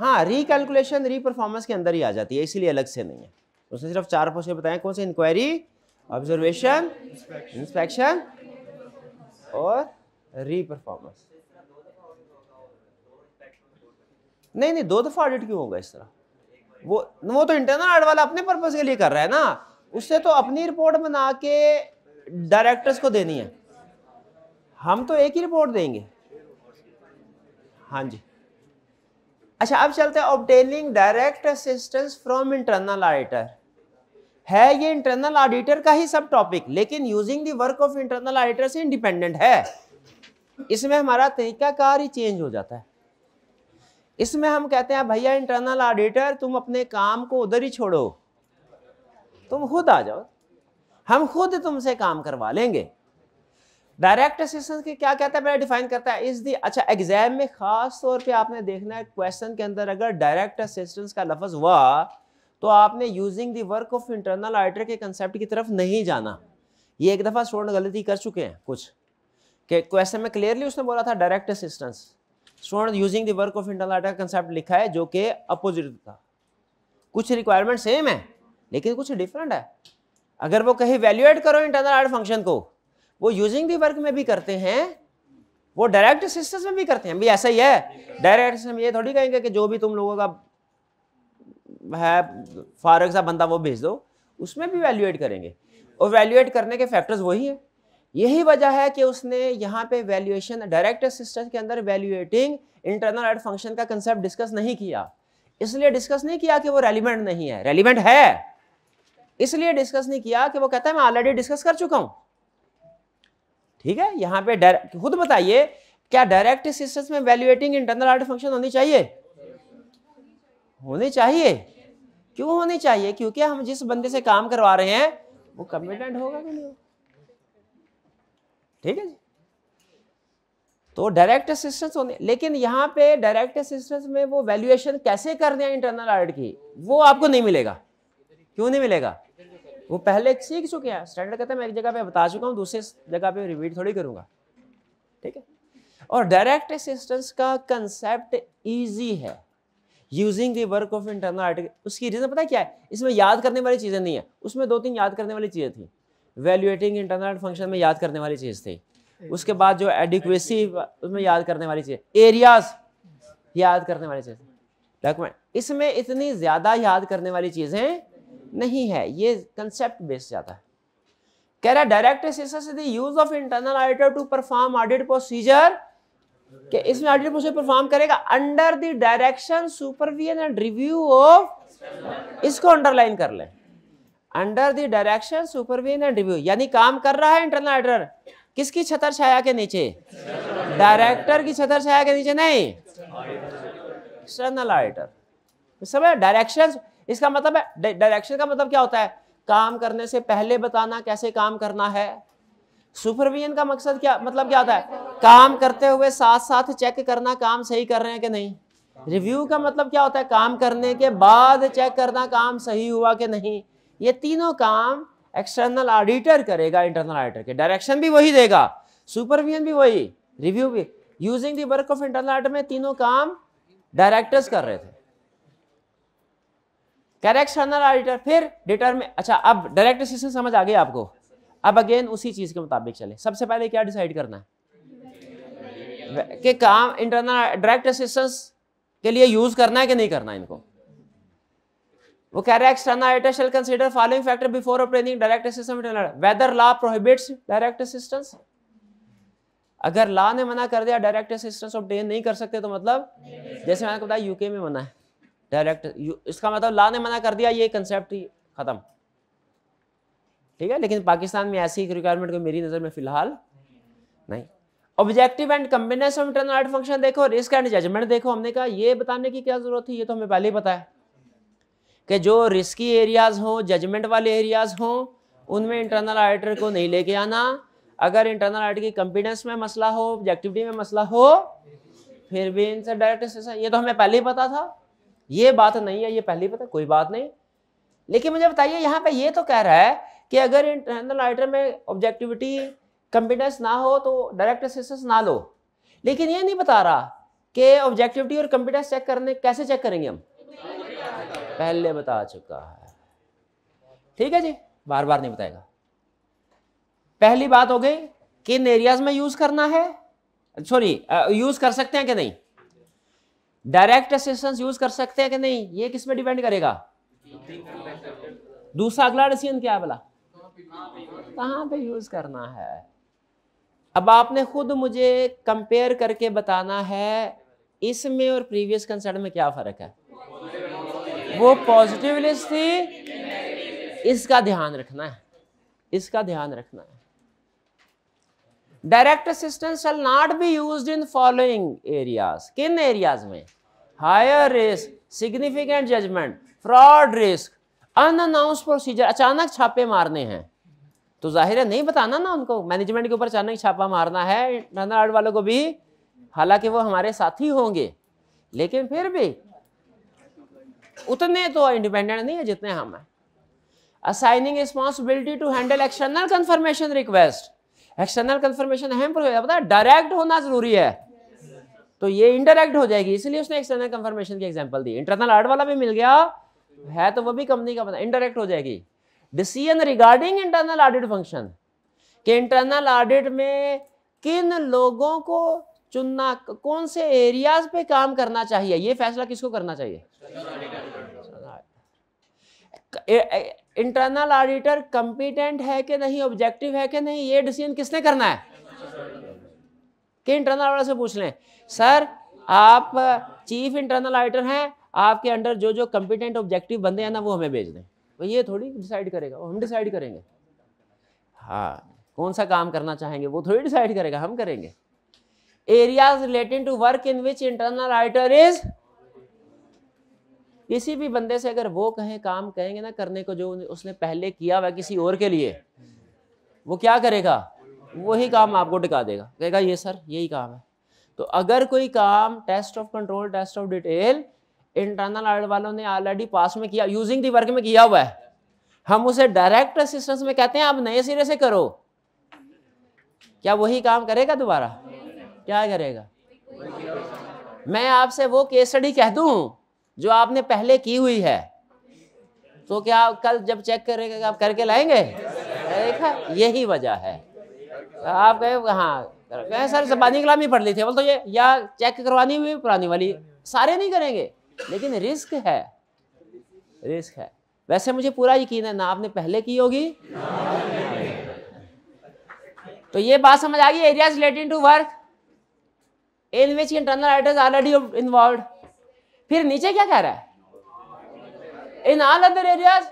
हाँ रिकेलकुलेशन री परफॉर्मेंस के अंदर ही आ जाती है इसीलिए अलग से नहीं है उसने सिर्फ चार क्वेश्चन बताए कौन से इंक्वायरी ऑब्जर्वेशन इंस्पेक्शन और री परफॉर्मेंस नहीं नहीं दो दफ़ा ऑडिट क्यों होगा इस तरह वो वो तो इंटरनल ऑडिट वाला अपने पर्पज़ के लिए कर रहा है ना उससे तो अपनी रिपोर्ट बना के डायरेक्टर्स को देनी है हम तो एक ही रिपोर्ट देंगे हाँ जी अच्छा अब चलते हैं obtaining direct assistance from internal auditor है ये इंटरनल ऑडिटर का ही सब टॉपिक लेकिन using the work of internal auditor से इंडिपेंडेंट है इसमें हमारा तरीकाकार ही चेंज हो जाता है इसमें हम कहते हैं भैया इंटरनल ऑडिटर तुम अपने काम को उधर ही छोड़ो तुम खुद आ जाओ हम खुद तुमसे काम करवा लेंगे डायरेक्ट असिस्टेंस के क्या कहता है पहले डिफाइन करता है इस दी अच्छा एग्जाम में खास तौर पे आपने देखना है क्वेश्चन के अंदर अगर डायरेक्ट असिस्टेंस का लफज हुआ तो आपने using the work of internal auditor के कंसेप्ट की तरफ नहीं जाना ये एक दफ़ा स्टूडेंट गलती कर चुके हैं कुछ क्वेश्चन में क्लियरली उसने बोला था direct assistance student using the work of internal audit का कंसेप्ट लिखा है जो कि अपोजिट था कुछ रिक्वायरमेंट सेम है लेकिन कुछ डिफरेंट है अगर वो कहीं वैल्यूएट करो इंटरनल आर्ट फंक्शन को वो यूजिंग द वर्क में भी करते हैं वो डायरेक्ट सिस्टम में भी करते हैं भाई ऐसा ही है डायरेक्ट सिस्टम ये थोड़ी कहेंगे कि जो भी तुम लोगों का है फारग सा बंदा वो भेज दो उसमें भी वैल्यूएट करेंगे और वैल्यूएट करने के फैक्टर्स वही हैं यही वजह है कि उसने यहाँ पे वैल्यूएशन डायरेक्ट सिस्टम के अंदर वैल्यूएटिंग इंटरनल एड फंक्शन का कंसेप्ट डिस्कस नहीं किया इसलिए डिस्कस नहीं किया कि वो रेलिवेंट नहीं है रेलिवेंट है इसलिए डिस्कस नहीं किया कि वो कहता है मैं ऑलरेडी डिस्कस कर चुका हूं ठीक है यहां पे खुद बताइए क्या डायरेक्ट सिस्टम में वैल्यूएटिंग इंटरनल आर्ट फंक्शन होनी चाहिए होनी चाहिए क्यों होनी चाहिए क्योंकि हम जिस बंदे से काम करवा रहे हैं वो कमिटेंट होगा कि नहीं होगा ठीक है जी तो डायरेक्ट असिस्टेंस होने लेकिन यहाँ पे डायरेक्ट असिस्टेंस में वो वैल्यूएशन कैसे करते हैं इंटरनल ऑडिट की वो आपको नहीं मिलेगा क्यों नहीं मिलेगा वो पहले सीख चुके हैं स्टैंडर्ड कहता है मैं एक जगह पे बता चुका हूँ दूसरे जगह पे रिपीट थोड़ी करूंगा ठीक है और डायरेक्ट असिस्टेंस का कंसेप्ट ईजी है using the work of internal audit उसकी रीज़न पता है क्या है इसमें याद करने वाली चीज़ें नहीं है उसमें दो तीन याद करने वाली चीज़ें थी वैल्यूएटिंग इंटरनल फंक्शन में याद करने वाली चीज़ थी उसके बाद जो एडिक्वेसी उसमें याद करने वाली चीज़ एरियाज याद करने वाली चीज़ डॉक्यूमेंट इसमें इतनी ज़्यादा याद करने वाली चीज़ें नहीं है ये कंसेप्ट बेस्ड ज़्यादा है कह रहा direct use of internal auditor to perform audit procedure कि इसमें ऑडिट प्रोसीजर परफॉर्म करेगा under the direction supervision and review of इसको अंडरलाइन कर लें under the direction supervision and review यानी काम कर रहा है इंटरनल ऑडिटर किसकी छतर छाया के नीचे डायरेक्टर की छतर छाया के नीचे नहीं एक्सटर्नल ऑडिटर समझ डायरेक्शन इसका मतलब है डायरेक्शन का मतलब क्या होता है काम करने से पहले बताना कैसे काम करना है सुपरविजन का मकसद क्या मतलब क्या होता है काम करते हुए साथ साथ चेक करना काम सही कर रहे हैं कि नहीं रिव्यू का मतलब क्या होता है काम करने के बाद चेक करना काम सही हुआ कि नहीं ये तीनों काम एक्सटर्नल ऑडिटर करेगा इंटरनल ऑडिटर के डायरेक्शन भी वही देगा सुपरविजन भी वही रिव्यू भी using the work of internal auditor में तीनों काम डायरेक्टर्स कर रहे थे एक्सटर्नल ऑडिटर फिर डिटरमिन अच्छा अब डायरेक्ट सिस्टम समझ आ गया आपको अब अगेन उसी चीज के मुताबिक चले सबसे पहले क्या डिसाइड करना है कि काम इंटरनल डायरेक्ट असिस्टेंस के लिए यूज करना है कि नहीं करना है इनको वो कह रहा है external auditor shall consider following factor before operating direct assistance whether law prohibits direct assistance अगर लॉ ने मना कर दिया डायरेक्ट असिस्टेंस ऑप्टेन नहीं कर सकते तो मतलब जैसे मैंने बताया यूके में मना है डायरेक्ट इसका मतलब लॉ ने मना कर दिया ये कंसेप्ट ही खत्म ठीक है लेकिन पाकिस्तान में ऐसी रिक्वायरमेंट को मेरी नज़र में फिलहाल नहीं objective and combination of internal function देखो रिस्क एंड जजमेंट देखो हमने कहा ये बताने की क्या जरूरत थी ये तो हमें पहले ही पता है कि जो रिस्की एरियाज़ हों जजमेंट वाले एरियाज़ हों उनमें इंटरनल ऑडिटर को नहीं लेके आना अगर इंटरनल ऑडिट की कंपिटेंस में मसला हो ऑब्जेक्टिविटी में मसला हो फिर भी इनसे डायरेक्ट सेशन ये तो हमें पहले ही पता था ये बात नहीं है ये पहले ही पता कोई बात नहीं लेकिन मुझे बताइए यहाँ पे ये तो कह रहा है कि अगर इंटरनल ऑडिटर में ऑब्जेक्टिविटी कंपिटेंस ना हो तो डायरेक्ट सेशन ना लो लेकिन ये नहीं बता रहा कि ऑब्जेक्टिविटी और कंपिटेंस चेक करने कैसे चेक करेंगे हम पहले बता चुका है ठीक है जी बार बार नहीं बताएगा पहली बात हो गई किन एरियाज में यूज करना है सॉरी यूज कर सकते हैं कि नहीं डायरेक्ट असिस्टेंस यूज कर सकते हैं कि नहीं ये किस में डिपेंड करेगा दूसरा अगला डिसीजन क्या बोला कहां पे यूज करना है अब आपने खुद मुझे कंपेयर करके बताना है इसमें और प्रीवियस कंसर्ट में क्या फर्क है वो पॉजिटिव लिस्ट थी इसका ध्यान रखना है इसका ध्यान रखना है direct assistance shall not be use in following areas किन एरियाज में higher risk significant judgement fraud risk unannounced procedure अचानक छापे मारने हैं तो जाहिर है नहीं बताना ना उनको मैनेजमेंट के ऊपर अचानक छापा मारना है वालों को भी हालांकि वो हमारे साथी होंगे लेकिन फिर भी उतने तो इंडिपेंडेंट नहीं है जितने हम हैं assigning responsibility to handle external confirmation request external confirmation अहम पता है डायरेक्ट होना जरूरी है तो ये इंडायरेक्ट हो जाएगी इसलिए उसने एक्सटर्नल कंफर्मेशन की एग्जाम्पल दी इंटरनल आर्ट वाला भी मिल गया है तो वो भी कंपनी का पता इंडायरेक्ट हो जाएगी decision regarding internal audit function के इंटरनल ऑडिट में किन लोगों को चुनना कौन से एरियाज पे काम करना चाहिए ये फैसला किसको करना चाहिए इंटरनल ऑडिटर कंपिटेंट है कि नहीं ऑब्जेक्टिव है कि नहीं ये डिसीजन किसने करना है कि इंटरनल ऑडिटर से पूछ लें सर आप चीफ इंटरनल ऑडिटर हैं आपके अंडर जो जो कंपिटेंट ऑब्जेक्टिव बंदे हैं ना वो हमें भेज दें वो ये थोड़ी डिसाइड करेगा हम डिसाइड करेंगे हाँ कौन सा काम करना चाहेंगे वो थोड़ी डिसाइड करेगा हम करेंगे areas related to work in which internal auditor is किसी भी बंदे से अगर वो कहें काम कहेंगे ना करने को जो उसने पहले किया हुआ किसी और के लिए वो क्या करेगा वही काम आपको टिका देगा कहेगा ये सर यही काम है तो अगर कोई काम test of control test of detail internal audit वालों ने ऑलरेडी पास में किया यूजिंग दी वर्क में किया हुआ है हम उसे डायरेक्ट असिस्टेंस में कहते हैं आप नए सिरे से करो क्या वही काम करेगा दोबारा क्या करेगा मैं आपसे वो केस स्टडी कह दूं जो आपने पहले की हुई है तो क्या आप कल जब चेक करेंगे आप करके लाएंगे देखा यही वजह है आप कहे हाँ कहे सर जबानी कलामी पढ़ ली थी बोल तो ये या चेक करवानी हुई पुरानी वाली सारे नहीं करेंगे लेकिन रिस्क है रिस्क है वैसे मुझे पूरा यकीन है ना आपने पहले की होगी तो ये बात समझ आ गई areas relating to work in which internal auditors already involve फिर नीचे क्या कह रहा है in all other areas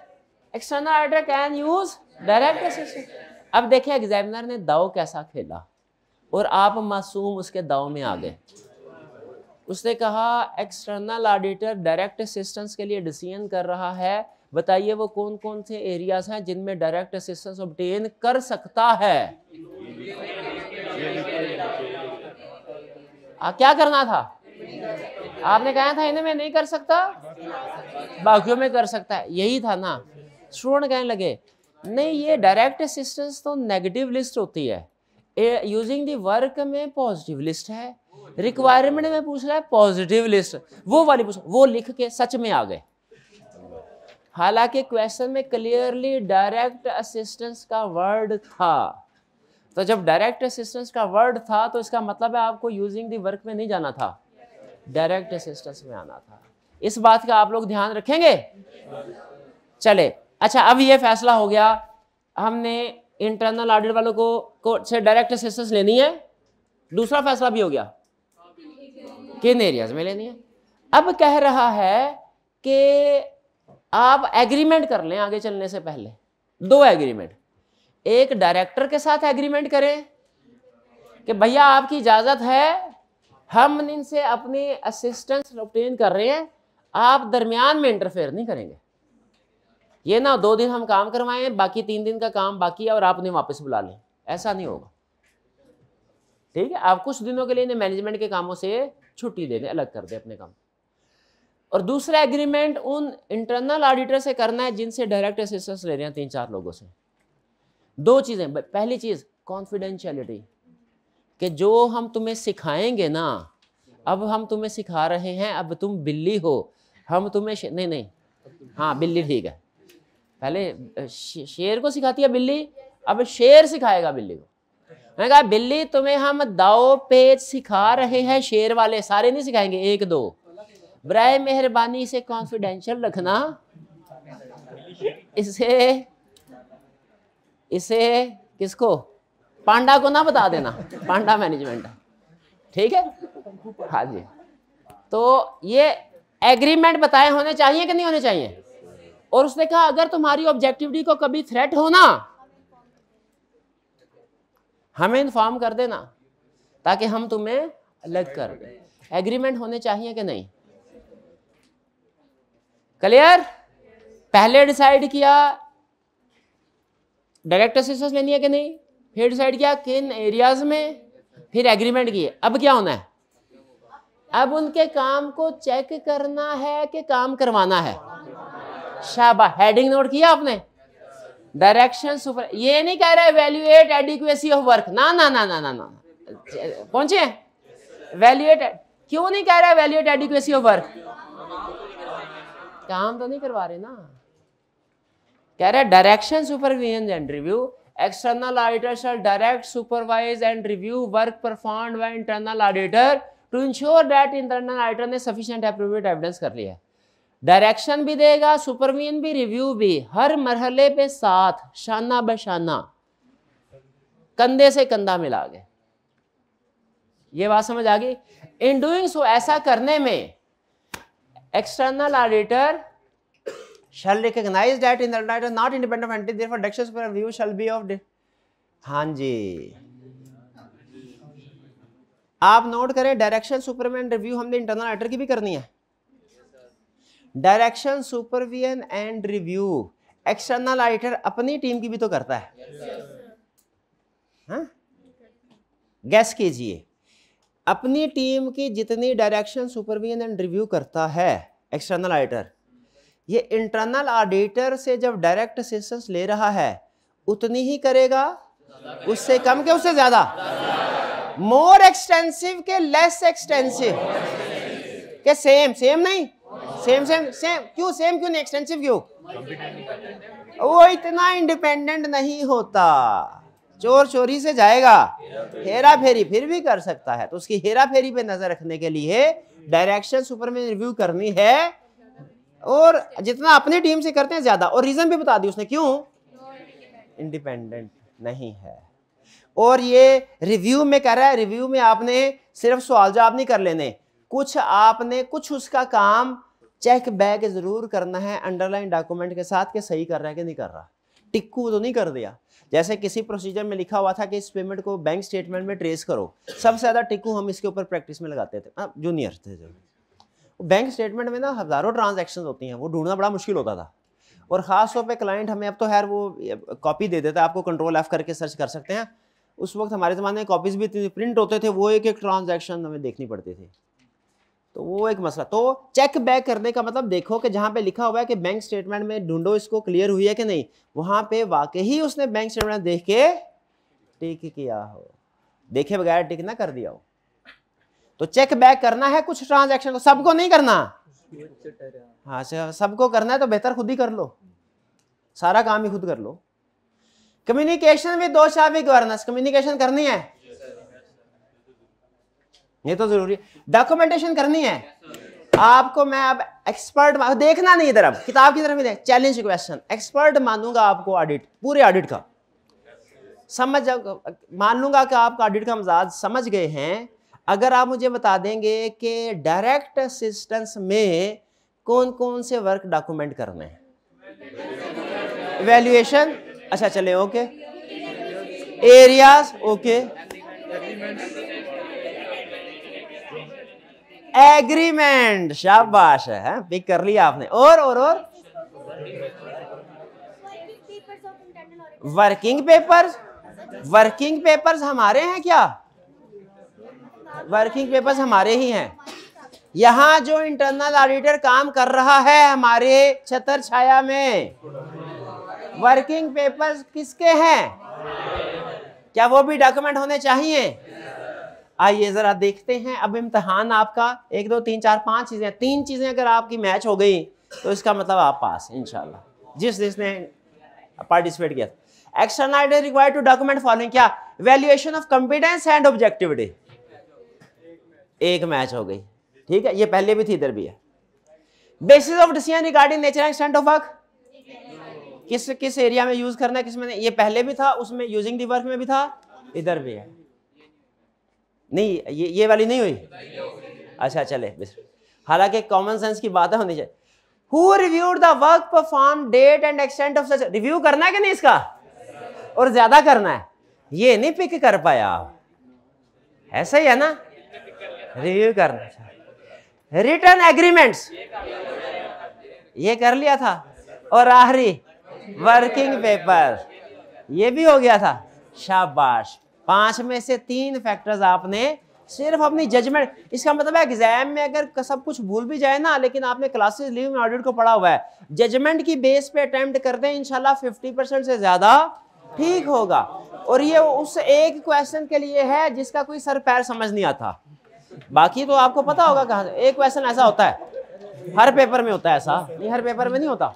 external auditor can use direct अब देखिए एग्जामिनर ने दाव कैसा खेला और आप मासूम उसके दाव में आ गए उसने कहा एक्सटर्नल ऑडिटर डायरेक्ट असिस्टेंस के लिए डिसीजन कर रहा है बताइए वो कौन कौन से एरियाज हैं जिनमें डायरेक्ट असिस्टेंस ऑब्टेन कर सकता है आ, क्या करना था आपने कहा था मैं नहीं कर सकता बाकियों में कर सकता है यही था ना स्टूडेंट कहने लगे नहीं ये डायरेक्ट असिस्टेंस तो नेगेटिव लिस्ट होती है यूजिंग दी वर्क में पॉजिटिव लिस्ट है रिक्वायरमेंट में पूछ रहा है पॉजिटिव लिस्ट वो वाली पूछ वो लिख के सच में आ गए हालांकि क्वेश्चन में क्लियरली डायरेक्ट असिस्टेंस का वर्ड था तो जब डायरेक्ट असिस्टेंस का वर्ड था तो इसका मतलब है आपको यूजिंग दी वर्क में नहीं जाना था डायरेक्ट असिस्टेंस में आना था इस बात का आप लोग ध्यान रखेंगे चले अच्छा अब ये फैसला हो गया हमने इंटरनल ऑडिट वालों को, कोर्ट से डायरेक्ट असिस्टेंस लेनी है दूसरा फैसला भी हो गया किन एरियाज में लेनी है अब कह रहा है कि आप एग्रीमेंट कर लें आगे चलने से पहले दो एग्रीमेंट एक डायरेक्टर के साथ एग्रीमेंट करें कि भैया आपकी इजाज़त है हम इनसे अपनी असिस्टेंस ऑप्टेन कर रहे हैं आप दरमियान में इंटरफेयर नहीं करेंगे ये ना दो दिन हम काम करवाएं बाकी तीन दिन का काम बाकी है और आप उन्हें वापस बुला लें ऐसा नहीं होगा ठीक है आप कुछ दिनों के लिए इन्हें मैनेजमेंट के कामों से छुट्टी दे दें अलग कर दें अपने काम और दूसरा एग्रीमेंट उन इंटरनल ऑडिटर से करना है जिनसे डायरेक्ट असिस्टेंस ले रहे हैं तीन चार लोगों से दो चीज़ें पहली चीज़ कॉन्फिडेंशियलिटी कि जो हम तुम्हें सिखाएंगे ना अब हम तुम्हें सिखा रहे हैं अब तुम बिल्ली हो हम तुम्हें नहीं नहीं हाँ बिल्ली ठीक है पहले शेर को सिखाती है बिल्ली अब शेर सिखाएगा बिल्ली को मैंने कहा बिल्ली तुम्हें हम दाओ पेज सिखा रहे हैं शेर वाले सारे नहीं सिखाएंगे एक दो ब्राय मेहरबानी से कॉन्फिडेंशियल रखना इसे इसे किसको पांडा को ना बता देना पांडा मैनेजमेंट ठीक है हाँ जी तो ये एग्रीमेंट बताए होने चाहिए कि नहीं होने चाहिए और उसने कहा अगर तुम्हारी ऑब्जेक्टिविटी को कभी थ्रेट हो ना हमें इन्फॉर्म कर देना ताकि हम तुम्हें अलग कर दें एग्रीमेंट होने चाहिए कि नहीं क्लियर पहले डिसाइड किया डायरेक्ट असिस्टेंस लेनी है कि नहीं हेड साइड किया किन एरियाज में फिर एग्रीमेंट किए अब क्या होना है अब उनके काम को चेक करना है कि काम करवाना है शाबा हेडिंग नोट किया आपने डायरेक्शन सुपर ये नहीं कह रहा है वैल्यूएट एडिक्वेसी ऑफ वर्क ना ना ना ना ना ना पहुंचे वैल्यूएट क्यों नहीं कह रहा है वैल्यूएट एडिक्वेसी ऑफ वर्क काम तो नहीं करवा रहे ना कह रहा है direction supervision and review external auditor shall direct supervise and review work perform by internal auditor to ensure that internal auditor ने सफिशियंट अप्रूवेट एविडेंस कर लिया है डायरेक्शन भी देगा सुपरविजन भी रिव्यू भी हर मरहले पे साथ शाना बशाना कंधे से कंधा मिला गए ये बात समझ आ गई इन डूइंग सो ऐसा करने में external auditor shall recognize that in the night is not independent of entity therefore dexter's per view shall be of haan ji हाँ आप नोट करें डायरेक्शन सुपरवियन रिव्यू हमने इंटरनल ऑडिटर की भी करनी है direction supervision and review external auditor अपनी team की भी तो करता है गैस हाँ? कीजिए अपनी टीम की जितनी डायरेक्शन सुपरवियन एंड रिव्यू करता है एक्सटर्नल ऑडिटर ये इंटरनल ऑडिटर से जब डायरेक्ट सेशंस ले रहा है उतनी ही करेगा उससे कम के उससे ज्यादा मोर एक्सटेंसिव के लेस एक्सटेंसिव के सेम सेम नहीं सेम सेम सेम क्यों सेम क्यों नहीं एक्सटेंसिव क्यों वो इतना इंडिपेंडेंट नहीं होता चोर चोरी से जाएगा हेरा फेरी फिर भी कर सकता है तो उसकी हेरा फेरी पे नजर रखने के लिए डायरेक्शन सुपरमैन रिव्यू करनी है और जितना अपनी टीम से करते हैं ज़्यादा और रीज़न भी बता दी उसने क्यों इंडिपेंडेंट नहीं है और ये रिव्यू में कह रहा है रिव्यू में आपने सिर्फ सवाल जवाब नहीं कर लेने कुछ आपने कुछ उसका काम चेक बैक ज़रूर करना है अंडरलाइन डॉक्यूमेंट के साथ के सही कर रहा है कि नहीं कर रहा टिक्कू तो नहीं कर दिया जैसे किसी प्रोसीजर में लिखा हुआ था कि इस पेमेंट को बैंक स्टेटमेंट में ट्रेस करो सबसे ज़्यादा टिक्कू हम इसके ऊपर प्रैक्टिस में लगाते थे जूनियर हाँ, थे जो बैंक स्टेटमेंट में ना हज़ारों ट्रांजेक्शन होती हैं वो ढूंढना बड़ा मुश्किल होता था और ख़ास तौर पर क्लाइंट हमें अब तो खैर वो कॉपी दे देता आपको कंट्रोल एफ करके सर्च कर सकते हैं उस वक्त हमारे ज़माने में कॉपीज़ भी इतनी प्रिंट होते थे वो एक एक ट्रांजेक्शन हमें देखनी पड़ती थी तो वो एक मसला तो चेक बैक करने का मतलब देखो कि जहाँ पे लिखा हुआ है कि बैंक स्टेटमेंट में ढूंढो इसको क्लियर हुई है कि नहीं वहाँ पे वाकई ही उसने बैंक स्टेटमेंट देख के टिक किया हो देखे बगैर टिक ना कर दिया हो तो चेक बैक करना है कुछ ट्रांजेक्शन को सबको नहीं करना हाँ अच्छा, सबको करना है तो बेहतर खुद ही कर लो सारा काम ही खुद कर लो कम्युनिकेशन भी दो शावी गवर्नेंस कम्युनिकेशन करनी है ये तो जरूरी डॉक्यूमेंटेशन करनी है आपको मैं अब एक्सपर्ट देखना नहीं इधर अब किताब की तरफ चैलेंज क्वेश्चन एक्सपर्ट मानूंगा आपको ऑडिट पूरे ऑडिट का समझ मान लूंगा कि आपका ऑडिट का मजाज समझ गए हैं अगर आप मुझे बता देंगे कि डायरेक्ट असिस्टेंस में कौन कौन से वर्क डॉक्यूमेंट करने हैं वैल्यूएशन अच्छा चले ओके एरियाज ओके एग्रीमेंट शाबाश है पिक कर लिया आपने और और और वर्किंग पेपर्स वर्किंग पेपर्स हमारे हैं क्या वर्किंग पेपर्स हमारे ही हैं यहाँ जो इंटरनल ऑडिटर काम कर रहा है हमारे छतर छाया में वर्किंग पेपर्स किसके हैं क्या वो भी डॉक्यूमेंट होने चाहिए आइए जरा देखते हैं अब इम्तहान आपका एक दो तीन चार पांच चीजें तीन चीजें अगर आपकी मैच हो गई तो इसका मतलब आप पास इनशाला जिस जिसने पार्टिसिपेट किया external required to document following क्या valuation of competence and objectivity एक मैच हो गई ठीक है ये पहले भी थी इधर भी है basis of decision regarding nature and extent of work किस किस एरिया में यूज करना है किस में ये पहले भी था उसमें यूजिंग वर्क में भी था इधर भी है नहीं ये ये वाली नहीं हुई अच्छा चले हालांकि कॉमन सेंस की बात होनी चाहिए who reviewed the work perform that and extent of such review करना है कि नहीं इसका और ज्यादा करना है ये नहीं पिक कर पाया आप ऐसा ही है ना रिव्यू करना था रिटर्न एग्रीमेंट्स ये कर लिया था और आखिरी वर्किंग पेपर ये भी हो गया था शाबाश पांच में से तीन फैक्टर्स आपने सिर्फ अपनी जजमेंट इसका मतलब है एग्जाम में अगर सब कुछ भूल भी जाए ना लेकिन आपने क्लासेस लीव में ऑडिट को पढ़ा हुआ है जजमेंट की बेस पे अटेम्प्ट कर दें इनशाला फिफ्टी परसेंट से ज्यादा ठीक होगा और ये उस एक क्वेश्चन के लिए है जिसका कोई सर पैर समझ नहीं आता बाकी तो आपको पता होगा कहा एक क्वेश्चन ऐसा होता है हर पेपर में होता है ऐसा नहीं हर पेपर में नहीं होता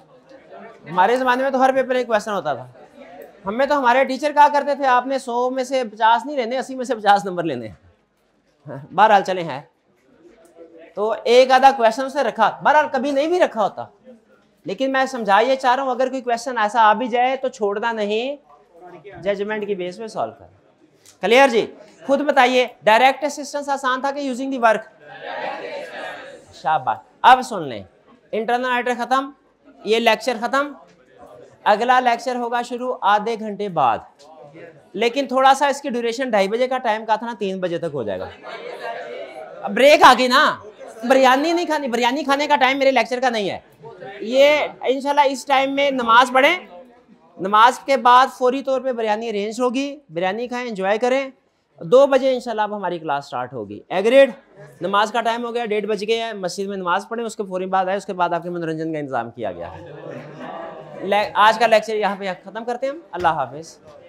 हमारे ज़माने में तो हर पेपर एक क्वेश्चन होता था हमें तो हमारे टीचर क्या करते थे आपने सौ में से पचास नहीं लेने अस्सी में से पचास नंबर लेने बहरहाल चले हैं तो एक आधा क्वेश्चन से रखा बहरहाल कभी नहीं भी रखा होता लेकिन मैं समझा ये चाह रहा हूँ अगर कोई क्वेश्चन ऐसा आ भी जाए तो छोड़ना नहीं जजमेंट की बेस पे सॉल्व कर क्लियर जी खुद बताइए डायरेक्ट असिस्टेंस आसान था कि यूजिंग दी वर्क शाबाश अब सुन लें इंटरनल ऑडिटर ख़त्म ये लेक्चर ख़त्म अगला लेक्चर होगा शुरू आधे घंटे बाद लेकिन थोड़ा सा इसकी ड्यूरेशन ढाई बजे का टाइम का था ना तीन बजे तक हो जाएगा ब्रेक आ गई ना बिरयानी नहीं खानी बिरयानी खाने का टाइम मेरे लेक्चर का नहीं है ये इनशाला इस टाइम में नमाज पढ़ें नमाज के बाद फौरी तौर पे बिरयानी अरेंज होगी बिरयानी खाएं इंजॉय करें दो बजे इंशाल्लाह अब हमारी क्लास स्टार्ट होगी एग्रेड नमाज का टाइम हो गया डेढ़ बज गया है मस्जिद में नमाज पढ़े उसके फौरी बाद आए उसके बाद आपके मनोरंजन का इंतज़ाम किया गया है आज का लेक्चर यहाँ पे ख़त्म करते हैं हम अल्लाह हाफिज़